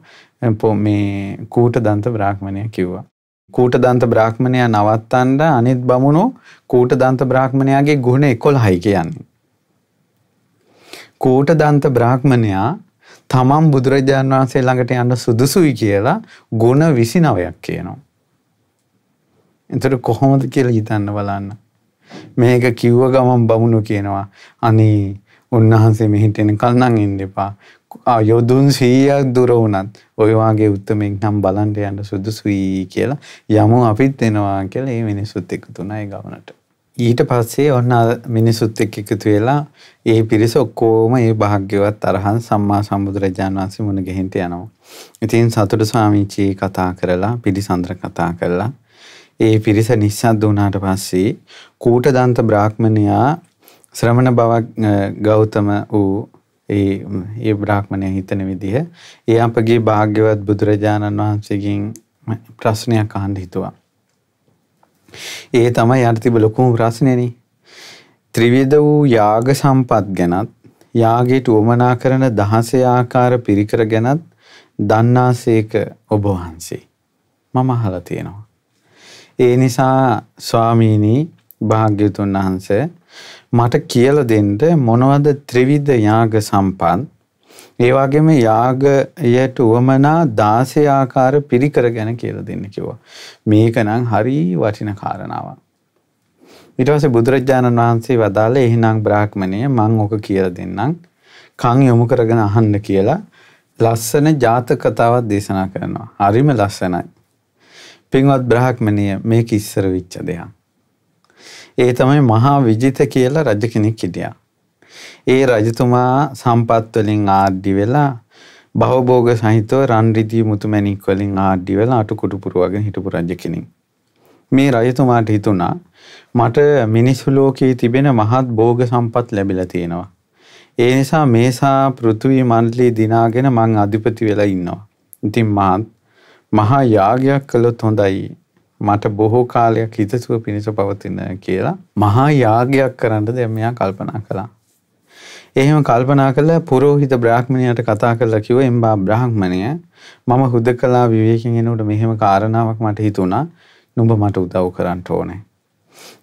මේ කූට දන්ත බ්‍රාහ්මණය කිව්වා. කූට දන්ත බ්‍රාහ්මණය නවත්තන්ඩ අනිත් බමුණෝ කූට දන්ත බ්‍රාහ්මණයාගේ ගුණ එකොල් හයි කියන්නේ. කූට දන්ත බ්‍රාහ්මණයා තමන් බුදුරජාණන් වහන්සේ ළඟට යන්න සුදුසුයි කියලා ගුණ විසි නවයක් කියනවා. එතට කොහොමද කියලා හිතන්න බලන්න. මේක කිව්ව ගමන් බමුණු කියනවා අනේ උන්වහන්සේ මෙහිටෙන කල්නං ඉන්න එපා යොදුන් සීයක් දුරවුනත් ඔයවාගේ උත්තමෙක් නම් බලන්ට යන්න සුදු සුවී කියලා යමු අපිත් එනවා කියල ඒ මිනිසුත් එක්ක තුනයි ගවනට. ඊට පස්සේ ඔන්න මිනිසුත් එක් එකතු වෙලා ඒ පිරිස ඔක්කෝම ඒ භාග්‍යවත් අරහන් සම්මා සම්බුදුරජාන් වන්සේ මුණ ගෙහින්ට යනවා. ඉතින් සතුට ස්වාමිචී කතා කරලා පිරිසඳර කතා කරලා ඒ පිරිස නිස්සද්ද වුණාට පස්සේ කූට දන්ත බ්‍රාහ්මණයා ශ්‍රමණ බවක් ගෞතම වූ ඒ ඒ බ්‍රාහ්මණය හිතන විදිහ ඒ අපගේ භාග්‍යවත් බුදුරජාණන් වහන්සේගෙන් ප්‍රශ්නයක් අහන්න හිතුවා. ඒ තමයි යට තිබ ලොකුම ප්‍රශ්නයනේ. ත්‍රිවිධ වූ යාග සම්පත් ගැනත් යාගයට උවමනා කරන දහසේ ආකාර පිරිකර ගැනත් දන්නාසේක ඔබ වහන්සේ. මම අහලා තියෙනවා. ඒ නිසා ස්වාමීනි භාග්‍යතුන් වහන්සේ මට කියල දෙන්න මොනවද ත්‍රිවිධ යාග සම්පන් ඒවාගේම යාගයට වුවමනා දාසය ආකාර පිරිකර ගැන කියල දෙන්න කිව්වා. මේක නම් හරි වටින කාරණාව. ඉටවස බුදුරජාණන් වහන්සේ වදාළ එහිනම් බ්‍රාහ්මණය මං ඕක කියල දෙන්නම් කං යොමු කරගෙන අහන්න කියලා ලස්සන ජාතකතාවත් දේශනා කරනවා. හරිම ලස්සනයි. පින්වත් බ්‍රහක්මණය මේ ඉස්සර විච්ච දෙයක්. ඒ තමයි මහා විජිත කියලා රජ කෙනෙක් හිටියා. ඒ රජතුමා සම්පත් වලින් ආඩ්‍ය වෙලා භවභෝග සහිතව රන් රිදී මුතුමැණික් වලින් ආඩ්‍ය වෙලා අටුකුඩු පුරවගෙන හිටපු රජ කෙනෙක්. මේ රජතුමාට හිතුණා මට මිනිස් ලෝකයේ තිබෙන මහත් භෝග සම්පත් ලැබිලා තියෙනවා. ඒ නිසා මේසා පෘථිවි මණ්ඩලයේ දිනාගෙන මං අධිපති වෙලා ඉන්නවා. ඉතින් මාත් මහා යාගයක් කළොත් හොඳයි මට බොහෝ කාලයක් හිතසුව පිණිස පවතින කියලා මහා යාගයක් කරන්න දැන් මෙයා කල්පනා කළා. එහෙම කල්පනා කළා පුරෝහිත බ්‍රාහ්මණයාට කතා කරලා කිව්වා එම්බා බ්‍රාහ්මණය මම හුදකලා විවේකයෙන් එනකොට මෙහෙම කාරණාවක් මට හිතුණා නුඹ මට උදව් කරන්න ඕනේ.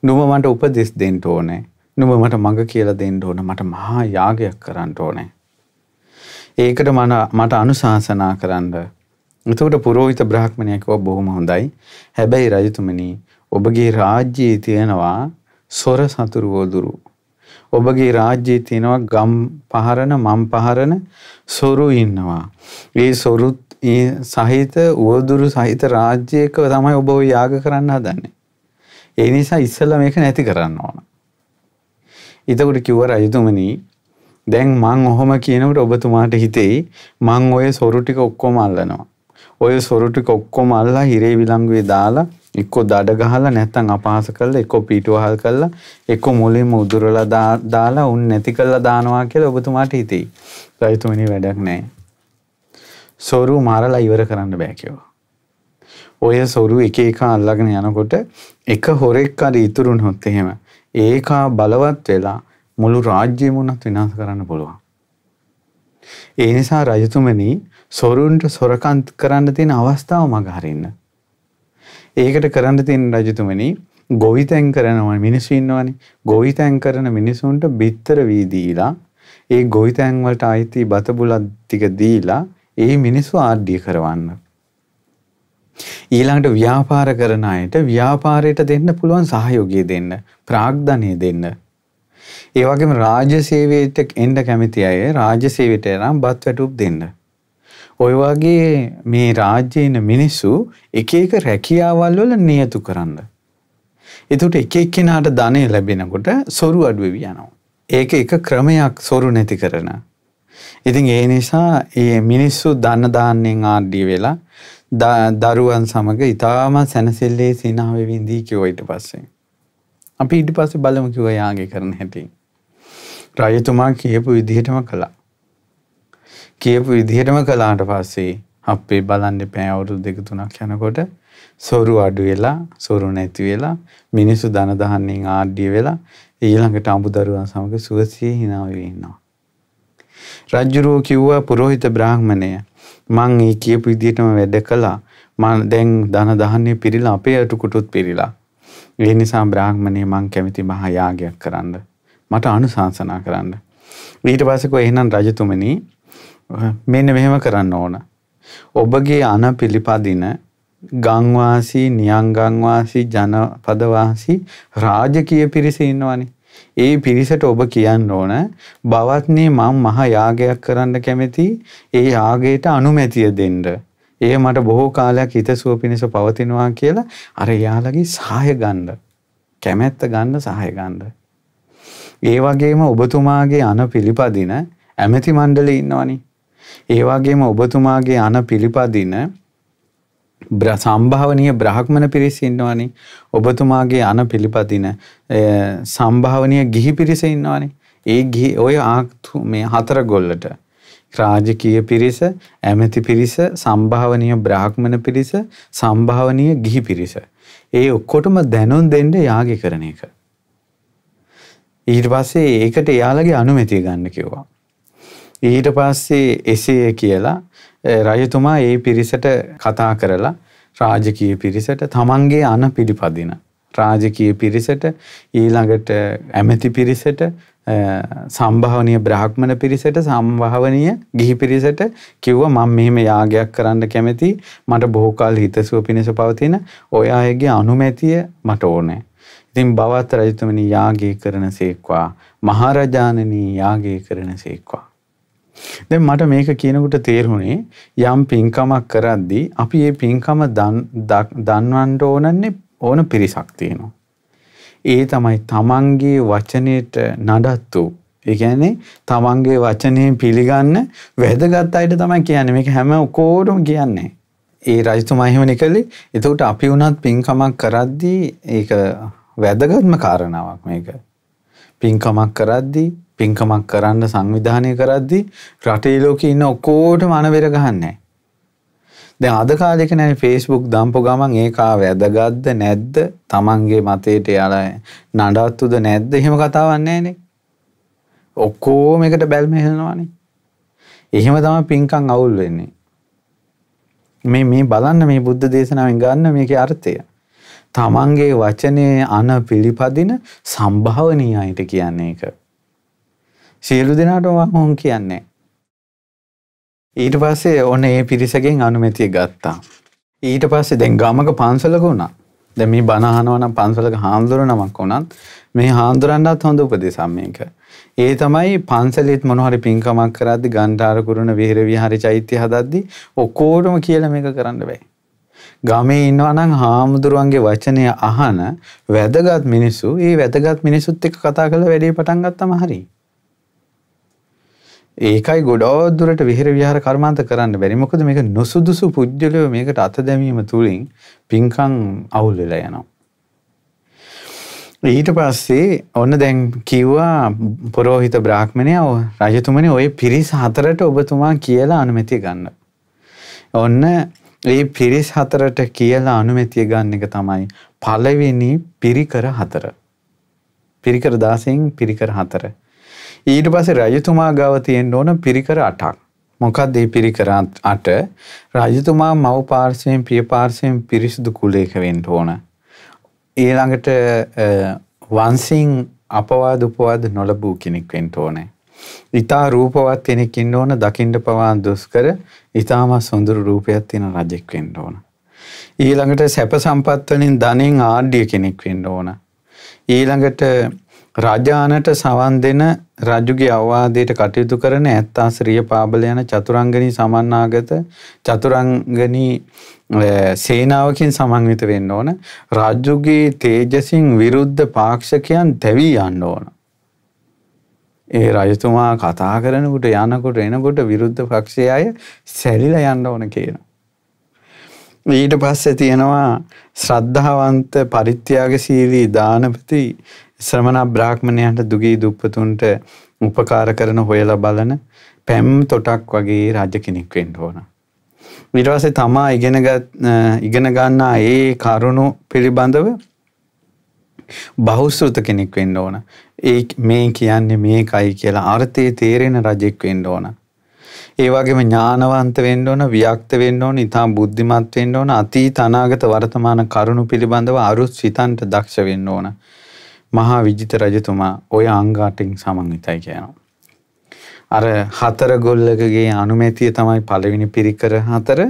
නුඹ මට උපදෙස් දෙන්න ඕනේ. නුඹ මට මඟ කියලා දෙන්න ඕන මට මහා යාගයක් කරන්න ඕනේ. ඒකට මට අනුශාසනා කරන්න එතකොට පූජිත බ්‍රාහ්මණයා කිව්වා බොහොම හොඳයි. හැබැයි රජතුමනි ඔබගේ රාජ්‍යයේ තියෙනවා සොර සතුරු වදුරු. ඔබගේ රාජ්‍යයේ තියෙනවා ගම් පහරන මම් පහරන සොරු ඉන්නවා. ඒ සොරුත් ඒ සහිත වදුරු සහිත රාජ්‍යයක තමයි ඔබ ඔය යාග කරන්න හදන්නේ. ඒ නිසා ඉස්සෙල්ලා මේක නැති කරන්න ඕන. එතකොට කිව්ව රජතුමනි දැන් මං ඔහොම කියනකොට ඔබතුමාට හිතෙයි මං ඔය සොරු ටික ඔක්කොම අල්ලනවා. ඔය සොරු ටික ඔක්කොම අල්ලා හිරේ විලංගුවේ දාලා එක්කෝ දඩ ගහලා නැත්නම් අපහාස කරලා එක්කෝ පීටුවහල් කරලා එක්කෝ මුලින්ම උදුරලා දාලා උන් නැති කරලා දානවා කියලා ඔබතුමාට හිතෙයි. රයිතුමනි වැඩක් නැහැ. සොරු මරලා ඉවර කරන්න බෑ කියෝ. ඔය සොරු එක එක අල්ලගෙන යනකොට එක හොරෙක් අර ඉතුරුනොත් එහෙම ඒකා බලවත් වෙලා මුළු රාජ්‍යයම උනත් විනාශ කරන්න පුළුවන්. ඒ නිසා රජතුමනි සොරුන්ට සොරකන් කරන්න තියෙන අවස්ථාව මගහරින්න. ඒකට කරන්න තියෙන රජතුමනි ගොවිතැන් කරනවා මිනිස්සු ඉන්නවනේ. ගොවිතැන් කරන මිනිසුන්ට බිත්තර වී දීලා ඒ ගොවිතැන් වලට අයිති බත බුලත් ටික දීලා ඒ මිනිස්සු ආඩ්‍ය කරවන්න. ඊළඟට ව්‍යාපාර කරන අයට ව්‍යාපාරයට දෙන්න පුළුවන් සහයෝගය දෙන්න, ප්‍රාග්ධනය දෙන්න. ඒ වගේම රාජ්‍ය සේවයට එන්න කැමති අය රාජ්‍ය සේවයට නම් බත් වැටුප් දෙන්න. ඔය වගේ මේ රාජ්‍යයේ ඉන්න මිනිස්සු එක එක රැකියාවල් වල නියතු කරන්න. එතකොට එක එක්කෙනාට ධනය ලැබෙනකොට සොරු අඩු වෙවි යනවා. ඒක එක ක්‍රමයක් සොරු නැති කරන. ඉතින් ඒ නිසා මේ මිනිස්සු ධන දාන්නෙන් ආඩ්‍ය වෙලා දරුවන් සමග ඉතාම සැනසෙල්ලේ සිනාවේ විඳී කිව්වා ඊට පස්සේ. අපි ඊට පස්සේ බලමු කිව්වා යාගේ කරන හැටි. රාජතුමා කියපු විදිහටම කළා. කියපු විදිහටම කලාට පස්සේ අපේ බලන්න පෑ අවුරුදු දෙක තුනක් යනකොට සොරු අඩු වෙලා සොරු නැති වෙලා මිනිස්සු ධන දහන්නෙන් ආඩ්‍ය වෙලා ඊළඟට අඹු දරුවන් සමග සුවසේ hina වෙ ඉන්නවා. රජුරෝ කිව්වා පුරোহিত බ්‍රාහ්මණය මං ඒ කියපු විදිහටම වැඩ කළා. මං දැන් ධන දහන්නේ පිරিলা අපේ අටුකුටුත් පිරিলা. ඒ නිසා බ්‍රාහ්මණය මං කැමති මහා යාගයක් කරන්න. මට අනුශාසනා කරන්න. ඊට පස්සේ කොහේ එහෙනම් රජතුමනි මෙන්න මෙහෙම කරන්න ඕන. ඔබගේ අන පිළිපදින ගංවාසී නියංගංවාසී ජනපදවාසී රාජකීය පිරිස ඉන්නවනේ. ඒ පිරිසට ඔබ කියන්න ඕන බවත්නේ මම මහ යාගයක් කරන්න කැමති ඒ යාගයට අනුමැතිය දෙන්න. ඒ මට බොහෝ කාලයක් හිතසුව පිණිස පවතිනවා කියලා අර යාලගේ සහාය ගන්න. කැමැත්ත ගන්න සහාය ගන්න. ඒ වගේම ඔබතුමාගේ අන පිළිපදින ඇමති මණ්ඩලේ ඉන්නවනේ. ඒ වගේම ඔබතුමාගේ අන පිළිපදින සම්භාවනීය බ්‍රහ්මණ පිරිස ඉන්නවනේ. ඔබතුමාගේ අන පිළිපදින සම්භාවනීය ගිහි පිරිස ඉන්නවනේ. ඒ ගිහි ඔය මේ හතර ගොල්ලට රාජකීය පිරිස, ඇමති පිරිස, සම්භාවනීය බ්‍රාහ්මණ පිරිස, සම්භාවනීය ගිහි පිරිස. ඒ ඔක්කොටම දැනුම් දෙන්න යාගය කරන එක. ඊට පස්සේ ඒකට එයාලගේ අනුමැතිය ගන්න කිව්වා. ඊට පස්සේ එසේ කියලා රජතුමා ඒ පිරිසට කතා කරලා රාජකීය පිරිසට තමන්ගේ අන පිළිපදින. රාජකීය පිරිසට ඊළඟට ඇමති පිරිසට සම්භාවනය බ්‍රහ්මණ පිරිසට සම්භාවනය ගිහි පිරිසට කිව්ව මම මෙහෙම යාගයක් කරන්න කැමති මට බොහෝකාල් හිතසුව පිණිස පවතින ඔය අයගේ අනුමැතිය මට ඕනෑ. ඉතින් බවත් රජතුමනි යාගේ කරන සේක්වා මහරජාණනී යාගේ කරන සේක්වා. දැන් මට මේක කියනකොට තේරුණේ යම් පින්කමක් කරද්දී අපි මේ පින්කම දන්වන්න ඕනන්නේ ඕන පිරිසක් තියෙනවා. ඒ තමයි තමන්ගේ වචනයට නඩත්තු ඒ කියන්නේ තමන්ගේ වචනේ පිළිගන්න වැදගත් අයට තමයි කියන්නේ මේක හැම ඔකෝටම කියන්නේ. ඒ රජතුමා එහෙමනේ කළේ. එතකොට අපි වුණත් පින්කමක් කරද්දී ඒක වැදගත්ම කාරණාවක් මේක. පින්කමක් කරද්දී පින්කමක් කරන්න සංවිධානය කරද්දි රටේ ලෝකෙ ඉන්න ඔක්කොට මනවෙර ගහන්නේ. දැන් අද කාලෙක නෑ Facebook දම්පු ගමන් ඒකා වැදගත්ද නැද්ද තමන්ගේ මතයට යාලා නඩත්තුද නැද්ද එහෙම කතාවක් නෑනේ. ඔක්කොම එකට බැල්ම හෙලනවානේ. එහෙම තමයි පින්කම් අවුල් වෙන්නේ. මේ මේ බලන්න මේ බුද්ධ දේශනාවෙන් ගන්න මේකේ අර්ථය. තමන්ගේ වචනේ අන පිළිපදින සම්භාවනීයයිට කියන්නේ ඒක. සියලු දෙනාට මම කියන්නේ. ඊට පස්සේ ඔන්න ඒ පිරිසගෙන් අනුමැතිය ගත්තා. ඊට පස්සේ දැන් ගමක පන්සලක වුණා. දැන් මේ බණ අහනවා නම් පන්සලක හාමුදුරු නමක් වුණත් මේ හාමුදුරන්ටත් හොඳ උපදේශම් මේක. ඒ තමයි පන්සලෙත් මොන හරි පින්කමක් කරද්දි ගන්ඨාර කුරුණ විහෙර විහාර චෛත්‍ය හදද්දි ඔක්කොටම කියලා මේක කරන්න බෑ. ගමේ ඉන්නවා නම් හාමුදුරුවන්ගේ වචනය අහන වැදගත් මිනිස්සු, ඒ වැදගත් මිනිස්සුත් එක්ක කතා කරලා වැඩේ පටන් ගත්තම හරියි. ඒකයි ගොඩෝදුරට විහිර විහාර කර්මාන්ත කරන්න බැරි මොකද මේක නොසුදුසු පුද්ගලයෝ මේකට අත දැමීම තුලින් පින්කම් අවුල් වෙලා යනවා. ඊට පස්සේ ඔන්න දැන් කිව්වා පොරෝහිත බ්‍රාහ්මණය රජතුමනි ඔය පිරිස් හතරට ඔබතුමා කියලා අනුමැතිය ගන්න. ඔන්න ඒ පිරිස් හතරට කියලා අනුමැතිය ගන්න එක තමයි පළවෙනි පිරිකර හතර. පිරිකර දාසයෙන් පිරිකර හතර. ඊට පස්සේ රජතුමා ගාව තියෙන්න ඕන පිරිකර අටක්. මොකක්ද මේ පිරිකර අට? රජතුමා මව් පාර්ශවයෙන් පිය පාර්ශවයෙන් පිරිසුදු කුලයක වෙන්න ඕන. ඊළඟට වංශින් අපවාද උපවාද නොලබූ කෙනෙක් වෙන්න ඕනේ. ඉතා රූපවත් කෙනෙක් ඉන්න ඕන දකින්න පවා දුෂ්කර ඉතාමත් සොඳුරු රූපයක් තියෙන රජෙක් වෙන්න ඕන. ඊළඟට සැප සම්පත් වලින් ධනෙන් ආඩ්‍ය කෙනෙක් වෙන්න ඕන. ඊළඟට රජානට සවන් දෙන රජුගේ අවවාදයට කටයුතු කරන ඇත්තා ශ්‍රිය පාබල යන චතුරංගනී සමන්නාගත චතුරංගනී සේනාවකින් සමන්විත වෙන්න ඕන රාජ්‍යුගේ තේජසින් විරුද්ධ පාක්ෂකයන් තැවී යන්න ඕන. ඒ රජතුමා කතා කරනකොට යනකොට එනකොට විරුද්ධ පක්ෂය අය සැලිලා යන්න ඕන කියන. ඊට පස්සේ තියෙනවා ශ්‍රද්ධාවන්ත පරිත්‍යාගශීලී දානපති ශ්‍රමණ බ්‍රාහ්මණයන්ට දුගී දුප්පතුන්ට උපකාර කරන හොයලා බලන පැම් තොටක් වගේ රජ කෙනෙක් වෙන්න ඕන. ඊට පස්සේ තමා ඉගෙන ගන්නා ඒ කරුණු පිළිබඳව බහුස්ෘත කෙනෙක් වෙන්න ඕන. ඒ මේ කියන්නේ මේකයි කියලා අර්ථයේ තේරෙන රජෙක් වෙන්න ඕන. ඒ වගේම ඥානවන්ත වෙන්න ඕන, වික්ත වෙන්න ඕන, ඊටම බුද්ධිමත් වෙන්න ඕන, අතීත අනාගත වර්තමාන කරුණු පිළිබඳව අරුත් සිතන්ට දක්ෂ වෙන්න ඕන. මහා විජිත රජතුමා ඔය අංගාටින් සමන්විතයි කියනවා. අර හතර ගොල්ලකගේ අනුමැතිය තමයි පළවෙනි පිරිකර හතර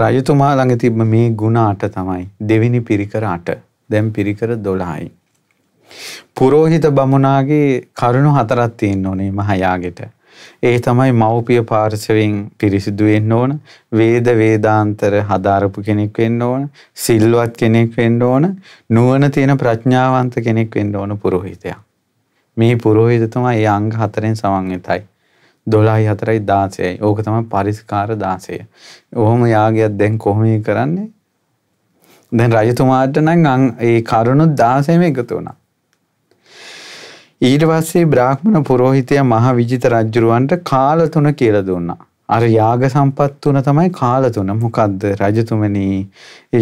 රජතුමා ළඟ තිබ්බ මේ ගුණ අට තමයි දෙවෙනි පිරිකර අට දැන් පිරිකර 12යි. පුරෝහිත බමුණාගේ කරුණු හතරක් තියෙන්න ඕනේ මහයාගෙට. ඒ තමයි මව්පිය පාර්ශවයෙන් පිරිසිදු වෙන්න ඕන, වේද වේදාන්තර හදාරපු කෙනෙක් වෙන්න ඕන, සිල්වත් කෙනෙක් වෙන්න ඕන, නුවණ තියෙන ප්‍රඥාවන්ත කෙනෙක් වෙන්න ඕන පුරোহিতයා. මේ පුරোহিত තමයි ඒ අංග හතරෙන් සමන්විතයි. 12යි 4යි 16යි. ඕක තමයි පරිස්කාර 16. ඔහොම යාගයක් දැන් කොහොමද කරන්නේ? දැන් රජතුමාට නම් ඒ කරුණු 16ම එකතු වුණා. ඊට පස්සේ බ්‍රාහ්මණ පුරෝහිතය මහ විජිත රජුරවන්ට කාල තුන කියලා දුන්නා. අර යාග සම්පත් තුන තමයි කාල තුන. මොකද්ද? රජතුමනි,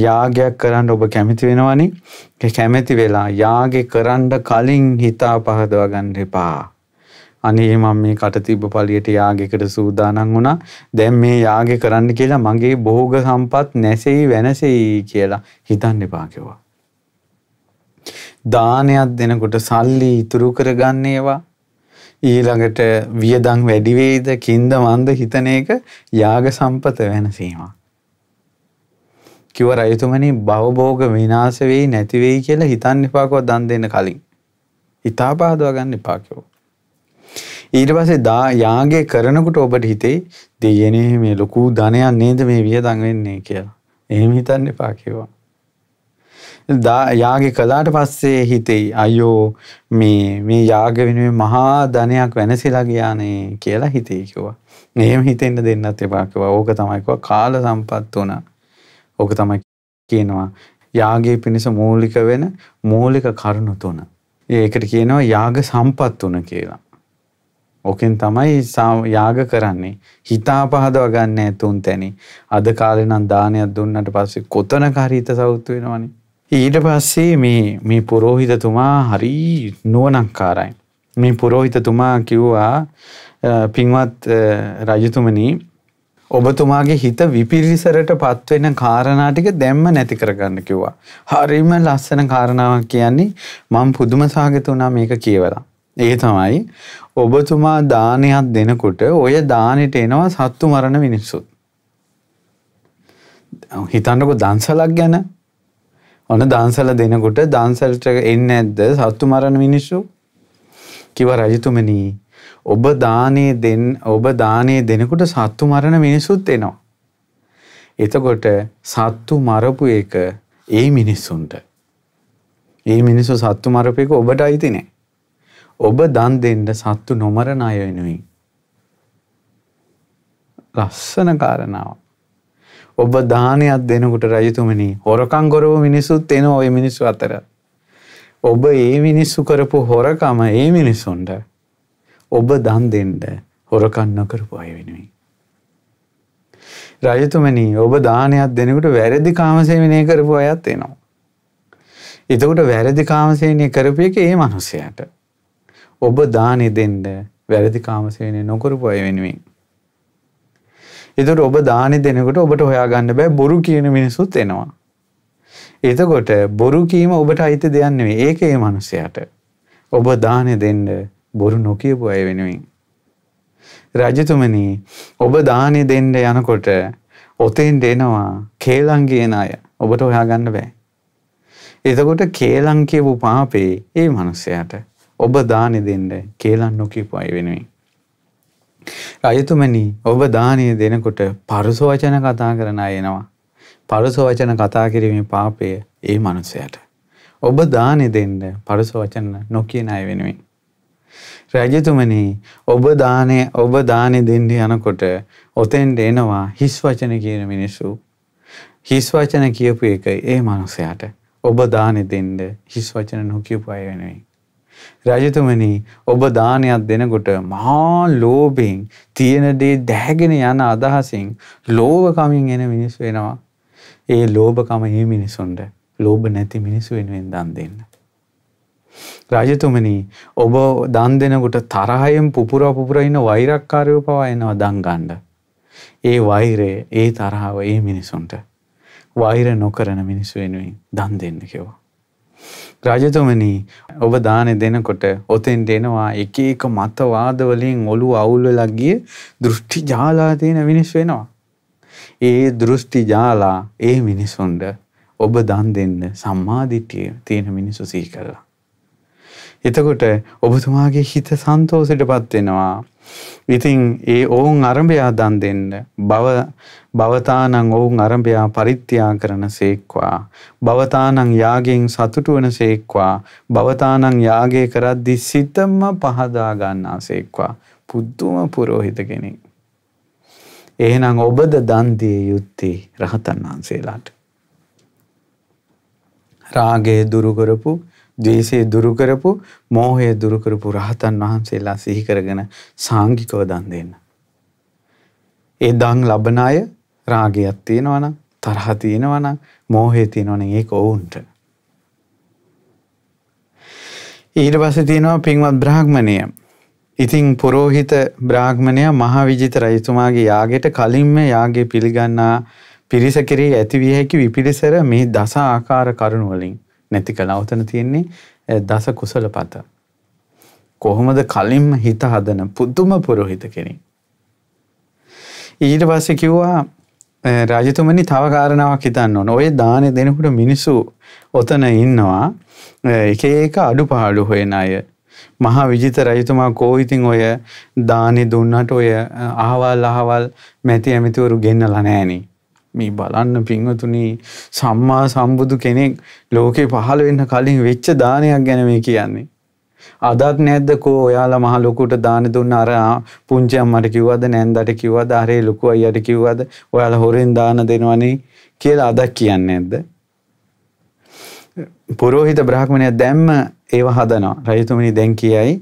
යාගයක් කරන්න ඔබ කැමති වෙනවනේ. ඒ කැමති වෙලා යාගේ කරන්න කලින් හිතා පහදවා ගන්න එපා. අනේ මම මේ කටතිබ්බ පළියට යාගයකට සූදානම් වුණා. දැන් මේ යාගේ කරන්න කියලා මගේ භෝග සම්පත් නැසෙයි වෙනසෙයි කියලා හිතන්න එපා කිව්වා. දානයක් දෙනකොට සල්ලි ඉතුරු කරගන්න ඒවා ඊළඟට වියදම් වැඩි වේද කින්ද මන්ද හිතන එක යාග සම්පත වෙනසීමක්. කිව රයතුමනි භවභෝග විනාශ වෙයි නැති වෙයි කියලා හිතන්න එපාකෝ දන් දෙන්න කලින්. හිතා පහදවා ගන්න එපා කිව්වා. ඊට පස්සේ දා යාගේ කරනකොට ඔබට හිතේ දෙයනේ මේ ලොකු ධනයක් නේද මේ වියදම් වෙන්නේ කියලා. එහෙම හිතන්න එපා කිව්වා. යාග කලාට පස්සේ හිතෙයි අයෝ මේ මේ යාග වෙනුවේ මහා ධනයක් වෙනසිලා ගියානේ කියලා හිතෙයි කිව්වා. එහෙම හිතෙන්න දෙන්නත් එපා කිව්වා. ඕක තමයි කිව්වා කාල සම්පත් උනා. ඕක තමයි කියනවා යාගයේ පිණිස මූලික වෙන මූලික කරුණු තුන. ඒකට කියනවා යාග සම්පත් තුන කියලා. ඕකෙන් තමයි යාග කරන්නේ. හිතා පහදව ගන්න තුන් තැනි. අද කාලේ නම් දානයක් දුන්නට පස්සේ කොතනක හරි හිත සවුත් වෙනවනේ. ඊට පස්සේ මේ මේ පුරෝහිතතුමා හරි නුවනංකාරයි. මේ පුරෝහිතතුමා කිව්වා පින්වත් රජතුමනී ඔබතුමාගේ හිත විපිරිසරට පත්වෙන කාරණාටික දැම්ම නැති කරගන්න කිව්වා. හරිම ලස්සන කාරණාවක් කියන්නේ මම පුදුම සාගත වුණා මේක කියවලා. ඒ තමයි ඔබතුමා දානයක් දෙනකොට ඔය දානෙට එනවා සත්තු මරණ මිනිස්සුත්. හිතන්නකො දන්සලක් ගැන ඔන්න දන්සල දෙනකොට දන්සල්ට එන්න ඇද්ද සත්තු මරණ මිනිස්සු කිව රජතුමනී ඔබ දානේ දෙන් ඔබ දානේ දෙනකොට සත්තු මරණ මිනිසුත් එනවා. එතකොට සත්තු මරපු එක ඒ මිනිස්සුන්ට. ඒ මිනිස්සු සත්තු මරපු එක ඔබට අයිති නෑ. ඔබ දන් දෙන්න සත්තු නොමරණ අය වෙනුවෙන්. ලස්සන කාරණාවක්. ඔබ දානයක් දෙනකොට රජතුමනි හොරකම් කරව මිනිස්සුත් එන ඔය මිනිස්සු අතර. ඔබ ඒ මිනිස්සු කරපු හොරකම ඒ මිනිස්සුන්ට ඔබ දන් දෙන්න හොරකම් නොකරපු අය වෙනුවෙන්. රජතුමනි ඔබ දානයක් දෙනකොට වැරදි කාමසේවනය කරපු අයත් එනවා. එතකොට වැරදි කාමසේවනය කරපු එක ඒ මිනිසයාට. ඔබ දානි දෙන්න වැරදි කාමසේවනය නොකරපු අය වෙනුවෙන්. එතුට ඔබ දානෙ දෙනකොට ඔබට හොයාගන්න බෑ බොරු කියන මිනිසුත් එනවා. එතකොට බොරු කීම ඔබට අයිති දෙයන්නේ ඒක ඒ මනුසයට. ඔබ දානෙ දෙන්න බොරු නොකියපු අය වෙනුවෙන්. රජතුමනි ඔබ දානෙ දෙන්න යනකොට ඔතෙන් දෙනවා කේලං කියන අය ඔබට හොයාගන්න බෑ. එතකොට කේලං කියපු පාපේ ඒ මනුස්සයට ඔබ දානෙ දෙන්න කේලන් නොකිපු අය වෙනුවෙන්. රයතුමනි ඔබ දානය දෙනකොට පරුස වචන කතා කරන අය එනවා. පරුස වචන කතා කිරීමේ පාපය ඒ මනුස්සයට. ඔබ දානෙ දෙන්න පරුස වචන නොකියන අය වෙනුවෙන්. රජතුමනි ඔබ දානෙ ඔබ දානෙ දෙන්න යනකොට ඔතෙන්ට එනවා හිස් වචන කියන මිනිස්සු. හිස් වචන කියපු එක ඒ මනුස්සයට. ඔබ දානෙ දෙන්න හිස් වචන නොකියපු අය වෙනුවෙන්. රජතුමනි ඔබ දානයක් දෙනකොට මහා ලෝභයෙන් තියෙන දේ දැහැගෙන යන අදහසින් ලෝභකමින් එන මිනිස් වෙනවා. ඒ ලෝභකම මේ මිනිසුන්ට ලෝභ නැති මිනිසු වෙනුවෙන් දන් දෙන්න. රජතුමනි ඔබ දන් දෙනකොට තරහයෙන් පුපුර පුපුර ඉන්න වෛරක්කාරයෝ පවා එනවා දන් ගන්න. ඒ වෛරය, ඒ තරහව ඒ මිනිසුන්ට වෛර නොකරන මිනිසු වෙනුවෙන් දන් දෙන්න කිව්වා. රජතුමනී ඔබ දානෙ දෙනකොට ඔතෙන්ට එනවා එක එක මතවාදවලින් ඔළුව අවුල් වෙලා ගිය දෘෂ්ටි ජාලා තියෙන මිනිස් වෙනවා. ඒ දෘෂ්ටි ජාලා ඒ මිනිසුන්ට ඔබ දන් දෙන්න සම්මාදිටිය තියෙන මිනිසු සිහි කරලා එතකොට ඔබතුමාගේ හිත සන්තෝෂයටපත් වෙනවා. ඉතින් ඒ ඔවුන් අරඹයා දන් දෙන්න බව භවතානං ඔවුන් අරඹයා පරිත්‍යා කරනසේක්වා භවතානං යාගෙන් සතුටු වෙනසේක්වා භවතානං යාගේ කරද්දි සිතම පහදා ගන්නාසේක්වා පුදුම පුරෝහිත කෙනෙක් එහෙනම් ඔබද දන් දිය යුත්තේ රහතන් වහන්සේලාට රාගය දුරු කරපු ද්වේෂය දුරු කරපු මෝහය දුරු කරපු රහතන් වහන්සේලා සිහි කරගෙන සාංගිකව දන් දෙන්න. ඒ දන් ලබන අය රාගයක් තියෙනවා නම් තරහ තියෙනවා නම් මෝහය තියෙනවා නම් ඒක ඔවුන්ට. ඊට පස්සේ තියෙනවා පින්වත් බ්‍රාහ්මණය. ඉතින් පූජිත බ්‍රාහ්මණයා මහවිජිත රජතුමාගේ යාගයට කලින්ම යාගය පිළිගන්නා පිරිස කෙරෙහි ඇතිවිය හැකි විපිරිසර මේ දස ආකාර කරුණු වලින් නැති කළා. උතන තියෙන්නේ දස කුසලපත. කොහොමද කලින්ම හිත හදන පුදුම පුරোহিত කෙනෙක්. ඊට පස්සේ කිව්වා රාජතුමනි තව කාරණාවක් හිතන්න ඕන. ඔය දානෙ දෙනකොට මිනිස්සු ඔතන ඉන්නවා. එක එක අඩුපාඩු හොයන අය. මහා විජිත රජතුමා කෝ ඉතින් ඔය දානෙ දුන්නට ඔය අහවල් අහවල් මැති ඇමතිවරු ගෙන්නලා නෑනේ. මේ බලන්න පින්වතුනි සම්මා සම්බුදු කෙනෙක් ලෝකේ පහළ වෙන්න කලින් වෙච්ච දානයක් ගැන මේ කියන්නේ. අදත් නැද්ද කෝ ඔයාලා මහ ලොකුට දාන දුන්න අර පුංචි අම්මට කිව්වද නැන්දට කිව්වද අරේ ලොකු අයියට කිව්වද ඔයාලා හොරෙන් දාන දෙනවනේ කියලා අදක් කියන්නේ නැද්ද? පූජෝහිත බ්‍රාහ්මණය දැම්ම ඒව හදනවා. රජතුමනි දැන් කියයි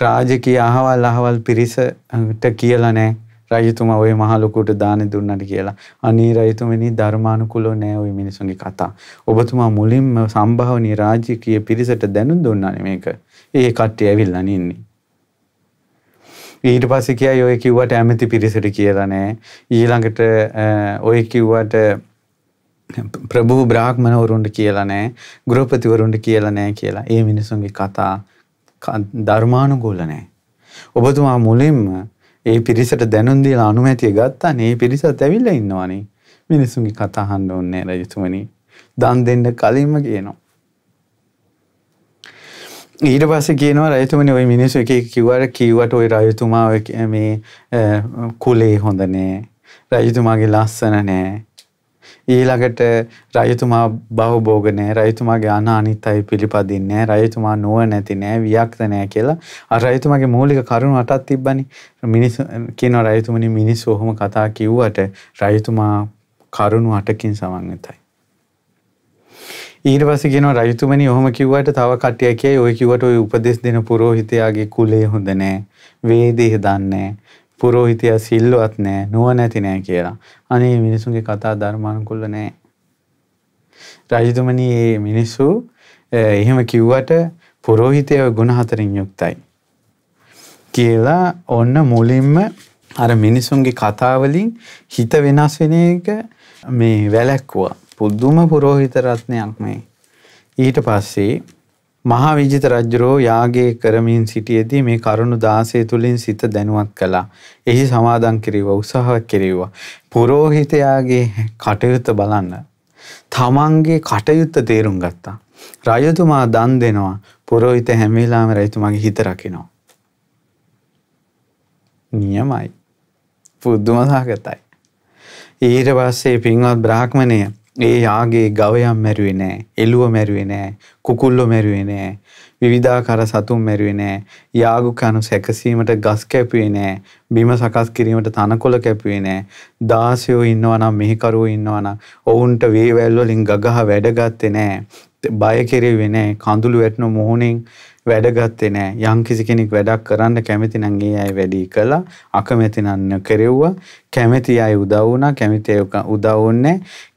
රාජකීය අහවල් අහවල් පිරිසට කියලා නැහැ. රජතුමා ওই මහ ලොකුට දානි දුන්නට කියලා. අනේ රජතුමනි ධර්මානුකූලව නෑ ওই මිනිසුන්ගේ කතා. ඔබතුමා මුලින්ම සම්භාවනීය රාජකීය පිරිසට දැනුම් දුන්නානේ මේක. ඒ කට්ටිය ඇවිල්ලා නින්නේ. ඊට පස්සේ කියයි ඔය කිව්වට ඇමති පිරිසට කියලා නෑ. ඊළඟට ඔය කිව්වට ප්‍රභූ බ්‍රාහ්මණවරුන්ට කියලා නෑ ගෘහපතිවරුන්ට කියලා නෑ කියලා ඒ මිනිසුන්ගේ කතා ධර්මානුකූල නෑ. ඔබතුමා මුලින්ම ඒ පිරිසට දැනුම් දීලා අනුමැතිය ගත්තා නේ පිරිසත් ඇවිල්ලා ඉන්නවනේ. මිනිසුන්ගේ කතා අහන්න ඕනේ රජතුමනි. දන් දෙන්න කලින්ම කියනවා. ඊට පස්සේ කියනවා රජතුමනි ওই මිනිස්සු එක එක කිව්වට කිව්වට ওই රජතුමා මේ කුලේ හොඳ නෑ. රජතුමාගේ ලස්සන නෑ. ඊළඟට රජතුමා බහුභෝග නැහැ රජතුමාගේ අනානිත් අය පිළිපදින්නේ නැහැ රජතුමා නුව නැති නැහැ වික්ත නැහැ කියලා අර රජතුමාගේ මූලික කරුණු අටක් තිබ්බනේ මිනිස්සු කියනවා රජතුමනි මිනිස්සු ඔහොම කතා කිව්වට රජතුමා කරුණු අටකින් සමන්විතයි ඊට පස්සේ කියනවා රජතුමනි ඔහොම කිව්වට තව කට්ටියක් කියයි ඔය කිව්වට ඔය උපදේශ දෙන පුරোহিතයාගේ කුලය හොඳ නැහැ වේදේ දන්නේ නැහැ පුරෝහිතයා සිල්ලුවත් නෑ නුවණැති නෑ කියලා. අනේ මිනිසුන්ගේ කතා ධර්මානුකූල නෑ. රාජතුමනි මේ මිනිස්සු එහෙම කිව්වට පුරෝහිතයා ගුණ හතරෙන් යුක්තයි. කියලා ඔන්න මුලින්ම අර මිනිසුන්ගේ කතාවලින් හිත වෙනස් වෙන එක මේ වැලැක්කුවා. පුදුම පුරෝහිත රත්නයක් මේ. ඊට පස්සේ මහා විජිත රජුරෝ යාගේ කරමින් සිටියේදී මේ කරුණු 16 තුලින් සිත දැනුවත් කළා. එහි සමාදන් කිරීවා උත්සාහවත් කිරීවා. පූජෝහිතයාගේ කටයුත්ත බලන්න. තමන්ගේ කටයුත්ත තේරුම් ගත්තා. රජතුමා දන් දෙනවා. පූජෝහිත හැම වෙලාවෙම රජතුමාගේ හිත රකිනවා. නියමයි. පුදුම සහගතයි. ඊට පස්සේ පින්වත් බ්‍රාහ්මණයා ඒ යාගේ ගවයම් මැරුවේ නෑ එළුව මැරුවේ නෑ කුකුල්ලො මැරුවේ නෑ විවිධාකර සතුන් මැරුවේ නෑ යාගු කණු සැකසීමට ගස් කැපුවේ නෑ බිම සකස් කිරීමට තනකොළ කැපුවේ නෑ දාසයෝ ඉන්නවනම් මෙහිකරුවෝ ඉන්නවනම් ඔවුන්ට වේවැල් වලින් ගගහ වැඩගත්තේ නෑ බය කෙරෙව්වේ නෑ කඳුළු වැටෙන මොහොනෙන් වැඩගත්තේ නෑ යම්කිසි කෙනෙක් වැඩක් කරන්න කැමති නම් ඒ අය වැඩි කළා අකමැති නම් කෙරෙව්වා කැමති අය උදව් වුණා කැමති අය උදව් වුණේ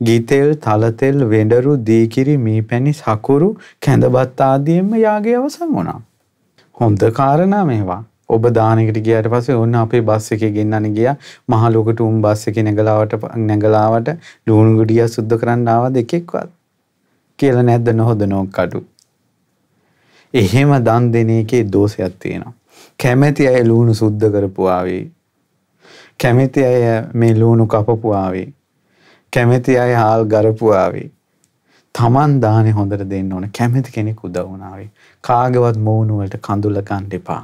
ගීතෙල් තලතෙල් වෙඬරු දීකිරි මීපැණි සකුරු කැඳබත් ආදීම යාගේ අවසන් වුණා හොඳ කාරණා මේවා ඔබ දානෙකට ගියාට පස්සේ ඕන්න අපේ බස් එකේ ගෙන්නන්න ගියා මහ ලොකට උන් බස් එකේ නැගලාවට නැගලාවට ලුණු ගුඩිය සුද්ධ කරන්න ආවා දෙකෙක්වත් කියලා නැද්ද නොහොද නෝක්කඩු එහෙම දන් දෙන එකේ දෝෂයක් තියෙනවා. කැමැති අය ලුණු සුද්ධ කරපු ආවේ. කැමැති අය මේ ලුණු කපපු ආවේ. කැමැති අය හාල් ගරපු ආවේ. Taman දානේ හොඳට දෙන්න ඕන. කැමැති කෙනෙක් උදව් වුණාවේ. කාගේවත් මූණු වලට කඳුල ගන්න එපා.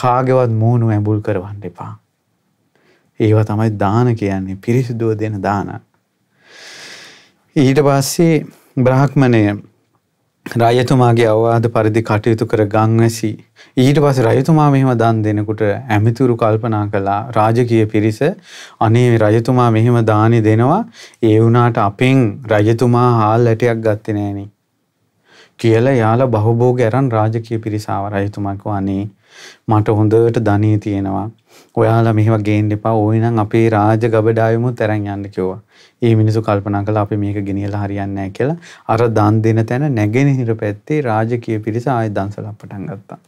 කාගේවත් මූණු ඇඹුල් කරවන්න එපා. ඒවා තමයි දාන කියන්නේ. පිරිසිදුව දෙන දාන. ඊට පස්සේ බ්‍රාහ්මණය රයතුමාගේ අවවාද පරිදි කටයුතු කර ගංවැසි. ඊට පස රයතුමා මෙහෙම දන් දෙනකුට ඇමිතුරු කල්පනා කලා රාජකය පිරිස අනේ රජතුමා මෙහෙම දානි දෙනවා ඒ වුනාට අපෙන් රජතුමා හාල් ඇටයක් ගත්ත නෑනේ. කියල යාල බහබෝ ගැරන් රාජකය පිරිසාව රජතුමක් වන්නේ මට හොඳට ධනී තියෙනවා. ඔයාලා මෙහෙම ගේන්න එපා ඕනනම් අපේ රාජ ගබඩායමුත් තරන් යන්න කිව්වා. ඒ මිනිස්සු කල්පනා කළා අපි මේක ගෙනියලා හරියන්නේ නැහැ කියලා. අර දන් දෙන තැන නැගෙනහිර පැත්තේ රාජකීය පිරිස ආයෙ දන්සලක් පටන් ගත්තා.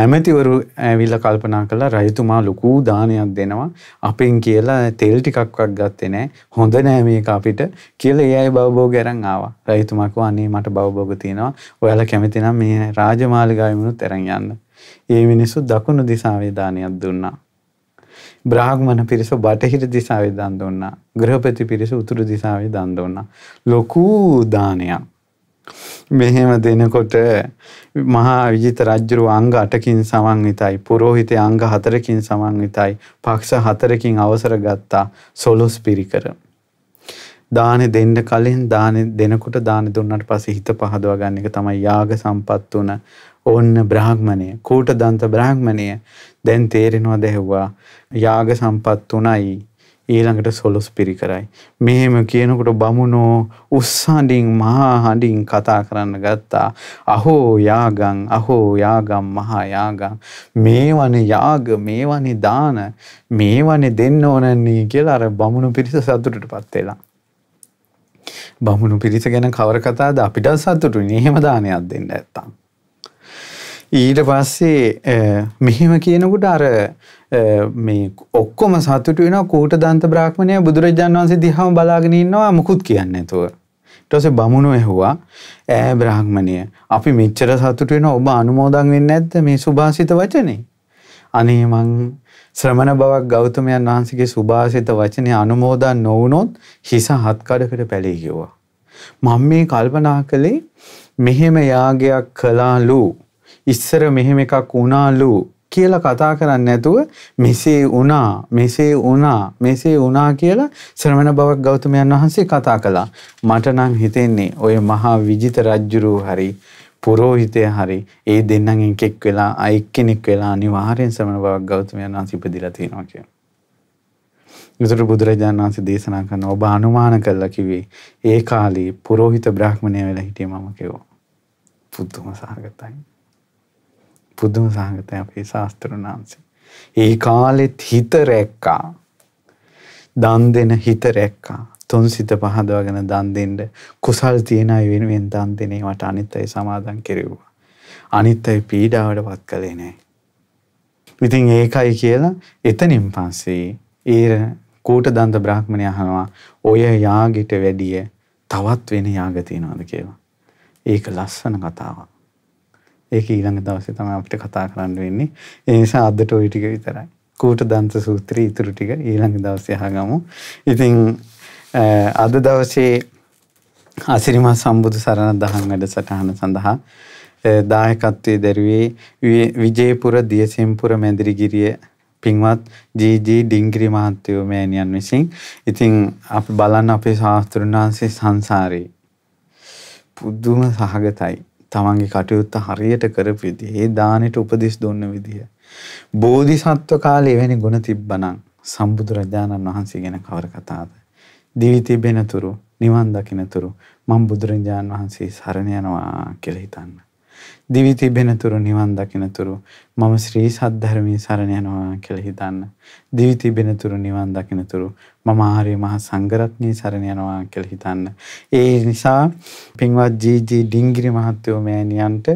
ඇමතිවරු ඇවිල්ලා කල්පනා කළා රජතුමා ලොකු දානයක් දෙනවා අපෙන් කියලා තෙල් ටිකක්වත් ගත්තේ නැහැ හොඳ නෑ මේක අපිට කියලා ඒ අය බවබෝග අරන් ආවා රජතුමා කිව්වා අනේ මට බවබෝග තියෙනවා ඔයාලා කැමති නම් මේ රාජමාලිගාවෙමුණුත් අරන් යන්න ඒ මිනිස්සු දකුණු දිසාවේ දානයක් දුන්නා. බ්‍රාහ්මණ පිරිස බටහිර දිසාවේ දන් දුන්නා. ගෘහපති පිරිස උතුරු දිසාවේ දන් දුන්නා. ලොකු දානයක්. මෙහෙම දෙනකොට මහා විජිත රජුරු අංග 8කින් සමන්විතයි. පූජිතය අංග 4කින් සමන්විතයි. පක්ෂ 4කින් අවසර ගත්තා. සොලොස් පිරිකර. දානෙ දෙන්න කලින් දානෙ දෙනකොට දානෙ දුන්නාට පස්සේ හිත පහදවා ගන්න එක තමයි යාග සම්පත් තුන ඕන්න බ්‍රාහ්මණය කූට දන්ත බ්‍රාහ්මණය දැන් තේරෙනවා දැහුවා යාග සම්පත් උනයි ඊළඟට සොලොස් පිරිකරයි. මෙහෙම කියනකොට බමුණෝ උස්සහඬින් මහා හඬින් කතා කරන්න ගත්තා. අහෝ යාගං අහෝ යාගම් මහා යාගං මේවනේ යාග මේවනේ දාන මේවනේ දෙන්න ඕනන්නේ කියලා අර බමුණු පිරිස සතුටටපත් වෙලා. බමුණු පිරිස ගැන කවර කතාද අපිට සතුටුයි. එහෙම දානයක් දෙන්න නැත්තම්. ඊට පස්සේ මෙහෙම කියනකුට අර මේ ඔක්කොම සතුට වෙන කූට දන්ත බ්‍රාහ්මණය බුදුරජාන් වන්සේ දිහාම බලාගෙන ඉන්නවා මුකුත් කියන්න ඇතුව. ටොසේ බමුණු එහුවා ඇ බ්‍රහ්මණය අපි මෙච්චර සතුට වෙන ඔබ අනුමෝදන් වෙන්න ඇත්ත මේ සුභාසිත වචනේ. අනේ මං ශ්‍රමණ බවක් ගෞතමයන් වහන්සේගේ සුභාසිත වචනය අනුමෝදන් නොවුනොත් හිස හත්කඩකට පැළේ කිව්වා. මම මේ කල්පනා කළේ මෙහෙම යාගයක් කලාලු ඉස්සර මෙහෙම එකක් වුණාලු කියලා කතා කරන්න නැතුව මෙසේ වුණා මෙසේ වුණා මෙසේ වුණා කියලා ශ්‍රමණ බවක් ගෞතමයන් වහන්සේ කතා කළා. මට නම් හිතෙන්නේ ඔය මහා විජිත රජුරෝ හරි පුරෝහිතය හරි ඒ දෙන්නන් එකෙක් වෙලා අයික්කෙනෙක් වෙලා අනිවාර්යෙන් ශ්‍රමණ බවක් ගෞතමයන් වහන්සේ ඉපදිලා තියෙනවා කියලා. විතර බුදුරජාණන් වහන්සේ දේශනා කරන ඔබ අනුමාන කළා කිව්වේ ඒ කාලේ පුරෝහිත බ්‍රාහ්මණය වෙලා හිටිය මම කෙවෝ. පුදුම සහගතයි. පුදුම සහගතයි අපේ ශාස්ත්‍රඥ වහන්සේ. ඒ කාලෙත් හිත රැක්කා. දන් දෙන හිත රැක්කා. තුන්සිත පහදවගෙන දන් දෙන්න කුසල් තියන අය වෙනුවෙන් දන් දෙන ඒවට අනිත් අය සමාදම් කෙරෙව්වා. අනිත් අය පීඩාවටපත් කළේ නැහැ. ඉතින් ඒකයි කියලා එතනින් පස්සේ ඒ කූට දන්ත බ්‍රාහ්මණය අහනවා ඔය යාගෙට වැඩිය තවත් වෙන යාග තියෙනවද කියලා. ඒක ලස්සන කතාවක්. ඒක ඊළඟ දවසේ තමයි අපිට කතා කරන්න වෙන්නේ. ඒ නිසා අදට ওই ටික විතරයි. කූට දන්ත සූත්‍රය ඉතුරු ටික ඊළඟ දවසේ අහගමු. ඉතින් අද දවසේ අසිරිමත් සම්බුදු සරණ දහම් වැඩසටහන සඳහා දායකත්වයේ දැරුවේ විජේපුර දියසෙන්පුර මැදිරිගිරිය පින්වත් ජීජී ඩිංග්‍රි මහත්තයෝ මෑණියන් විසින් ඉතින් අපි බලන්න අපේ ශාස්ත්‍රඥාන්සේ සංසාරේ පුදුම සහගතයි තමන්ගේ කටයුත්ත හරියට කරපු විදිහ, ඒ දානෙට උපදෙස් දුන්න විදිහ. බෝධිසත්ව කාලේ එවැනි ගුණ තිබ්බනම් සම්බුදුරජාණන් වහන්සේ ගැන කවර කතාවද? දිවි තිබෙනතුරු, නිවන් දකිනතුරු මම බුදුරජාණන් වහන්සේ සරණ යනවා කියලා හිතන්න. දිවි තිබෙනතුරු නිවන් දකිනතුරු මම ශ්‍රී සද්ධර්මයේ සරණ යනවා කියලා හිතන්න. දිවි තිබෙනතුරු නිවන් දකිනතුරු මම ආර්ය මහා සංඝරත්නයේ සරණ යනවා කියලා හිතන්න. ඒ නිසා පින්වත් ජී.ජී. ඩිංගිරි මහත්තයෝ මෑණියන්ට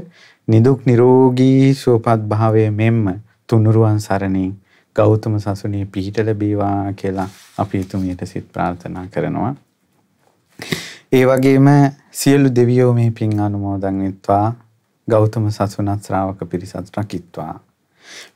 නිදුක් නිරෝගී සුවපත් භාවයේ මෙන්ම තුනුරුවන් සරණින් ගෞතම සසුනේ පිහිට ලැබේවා කියලා අපි තුමියට සිත ප්‍රාර්ථනා කරනවා. ඒ වගේම සියලු දෙවියෝ මේ පින් අනුමෝදන් වෙත්වා ගෞතම සසුනත් ශ්‍රාවක පිරිසත් රකිත්වා.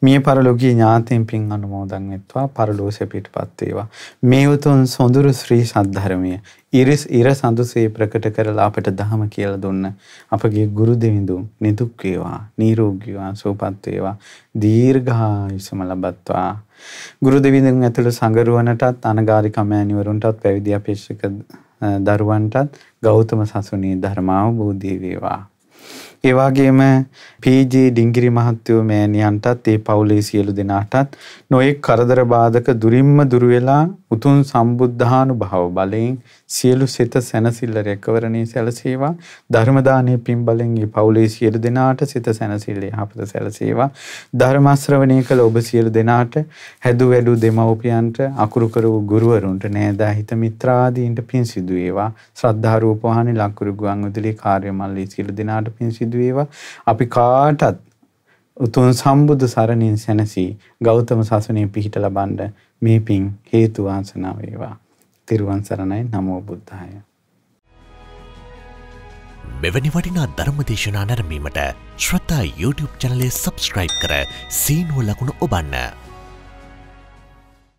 මිය පරලෝකීය ඥාතීන් පින් අනුමෝදන් වෙත්වා පරලෝසෙ පිටපත් වේවා. මේ උතුම් සොඳුරු ශ්‍රී සද්ධර්මය ඉරිස් ඉර සඳුසේ ප්‍රකට කරලා අපට දහම කියලා දුන්න අපගේ ගුරු දෙවිඳුන් නිදුක් වේවා, නිරෝගී වේවා, සුවපත් වේවා, දීර්ඝායුෂම ලබත්වා. ගුරු දෙවිඳුන් ඇතුළු සංගරුවනටත් අනගාരിക මෑණිවරුන්ටත් පැවිදි අපේක්ෂක දරුවන්ටත් ගෞතම සසුනේ ධර්මාවබෝධී වේවා. ඒ වගේම පීජේ ඩිංගිරි මහත්තයෝ මෑණියන්ටත් ඒ පවුලේ සියලු දෙනාටත් නොඑක් කරදර බාධක දුරින්ම දුර වෙලා උතුම් සම්බුද්ධානුභව බලයෙන් සියලු සිත සැනසෙල්ල රැකවරණේ සැලසේවා ධර්ම දානයේ පින් බලෙන් මේ පවුලේ සියලු දෙනාට සිත සැනසෙල්ල යහපත සැලසේවා ධර්ම ශ්‍රවණය කළ ඔබ සියලු දෙනාට හැදු වැඩු දෙමව්පියන්ට අකුරු කර වූ ගුරුවරුන්ට නෑදා හිත මිත්‍රාදීන්ට පින් සිදු වේවා ශ්‍රද්ධා රූපවාහිනී ලක්කුරු ගුවන් විදුලි කාර්යමල්ලී සියලු දෙනාට පින් සිදු සිදුවේවා අපි කාටත් උතුම් සම්බුදු සරණින් සැනසී ගෞතම සසුනේ පිහිට ලබන්න මේ පිං හේතු වාසනා වේවා. තිරුවන් සරණයි නමෝ බුද්ධාය. මෙවැනි වටිනා ධර්ම දේශනා නැරඹීමට ශ්‍රතා YouTube channel එක subscribe කර සීනුව ලකුණු ඔබන්න.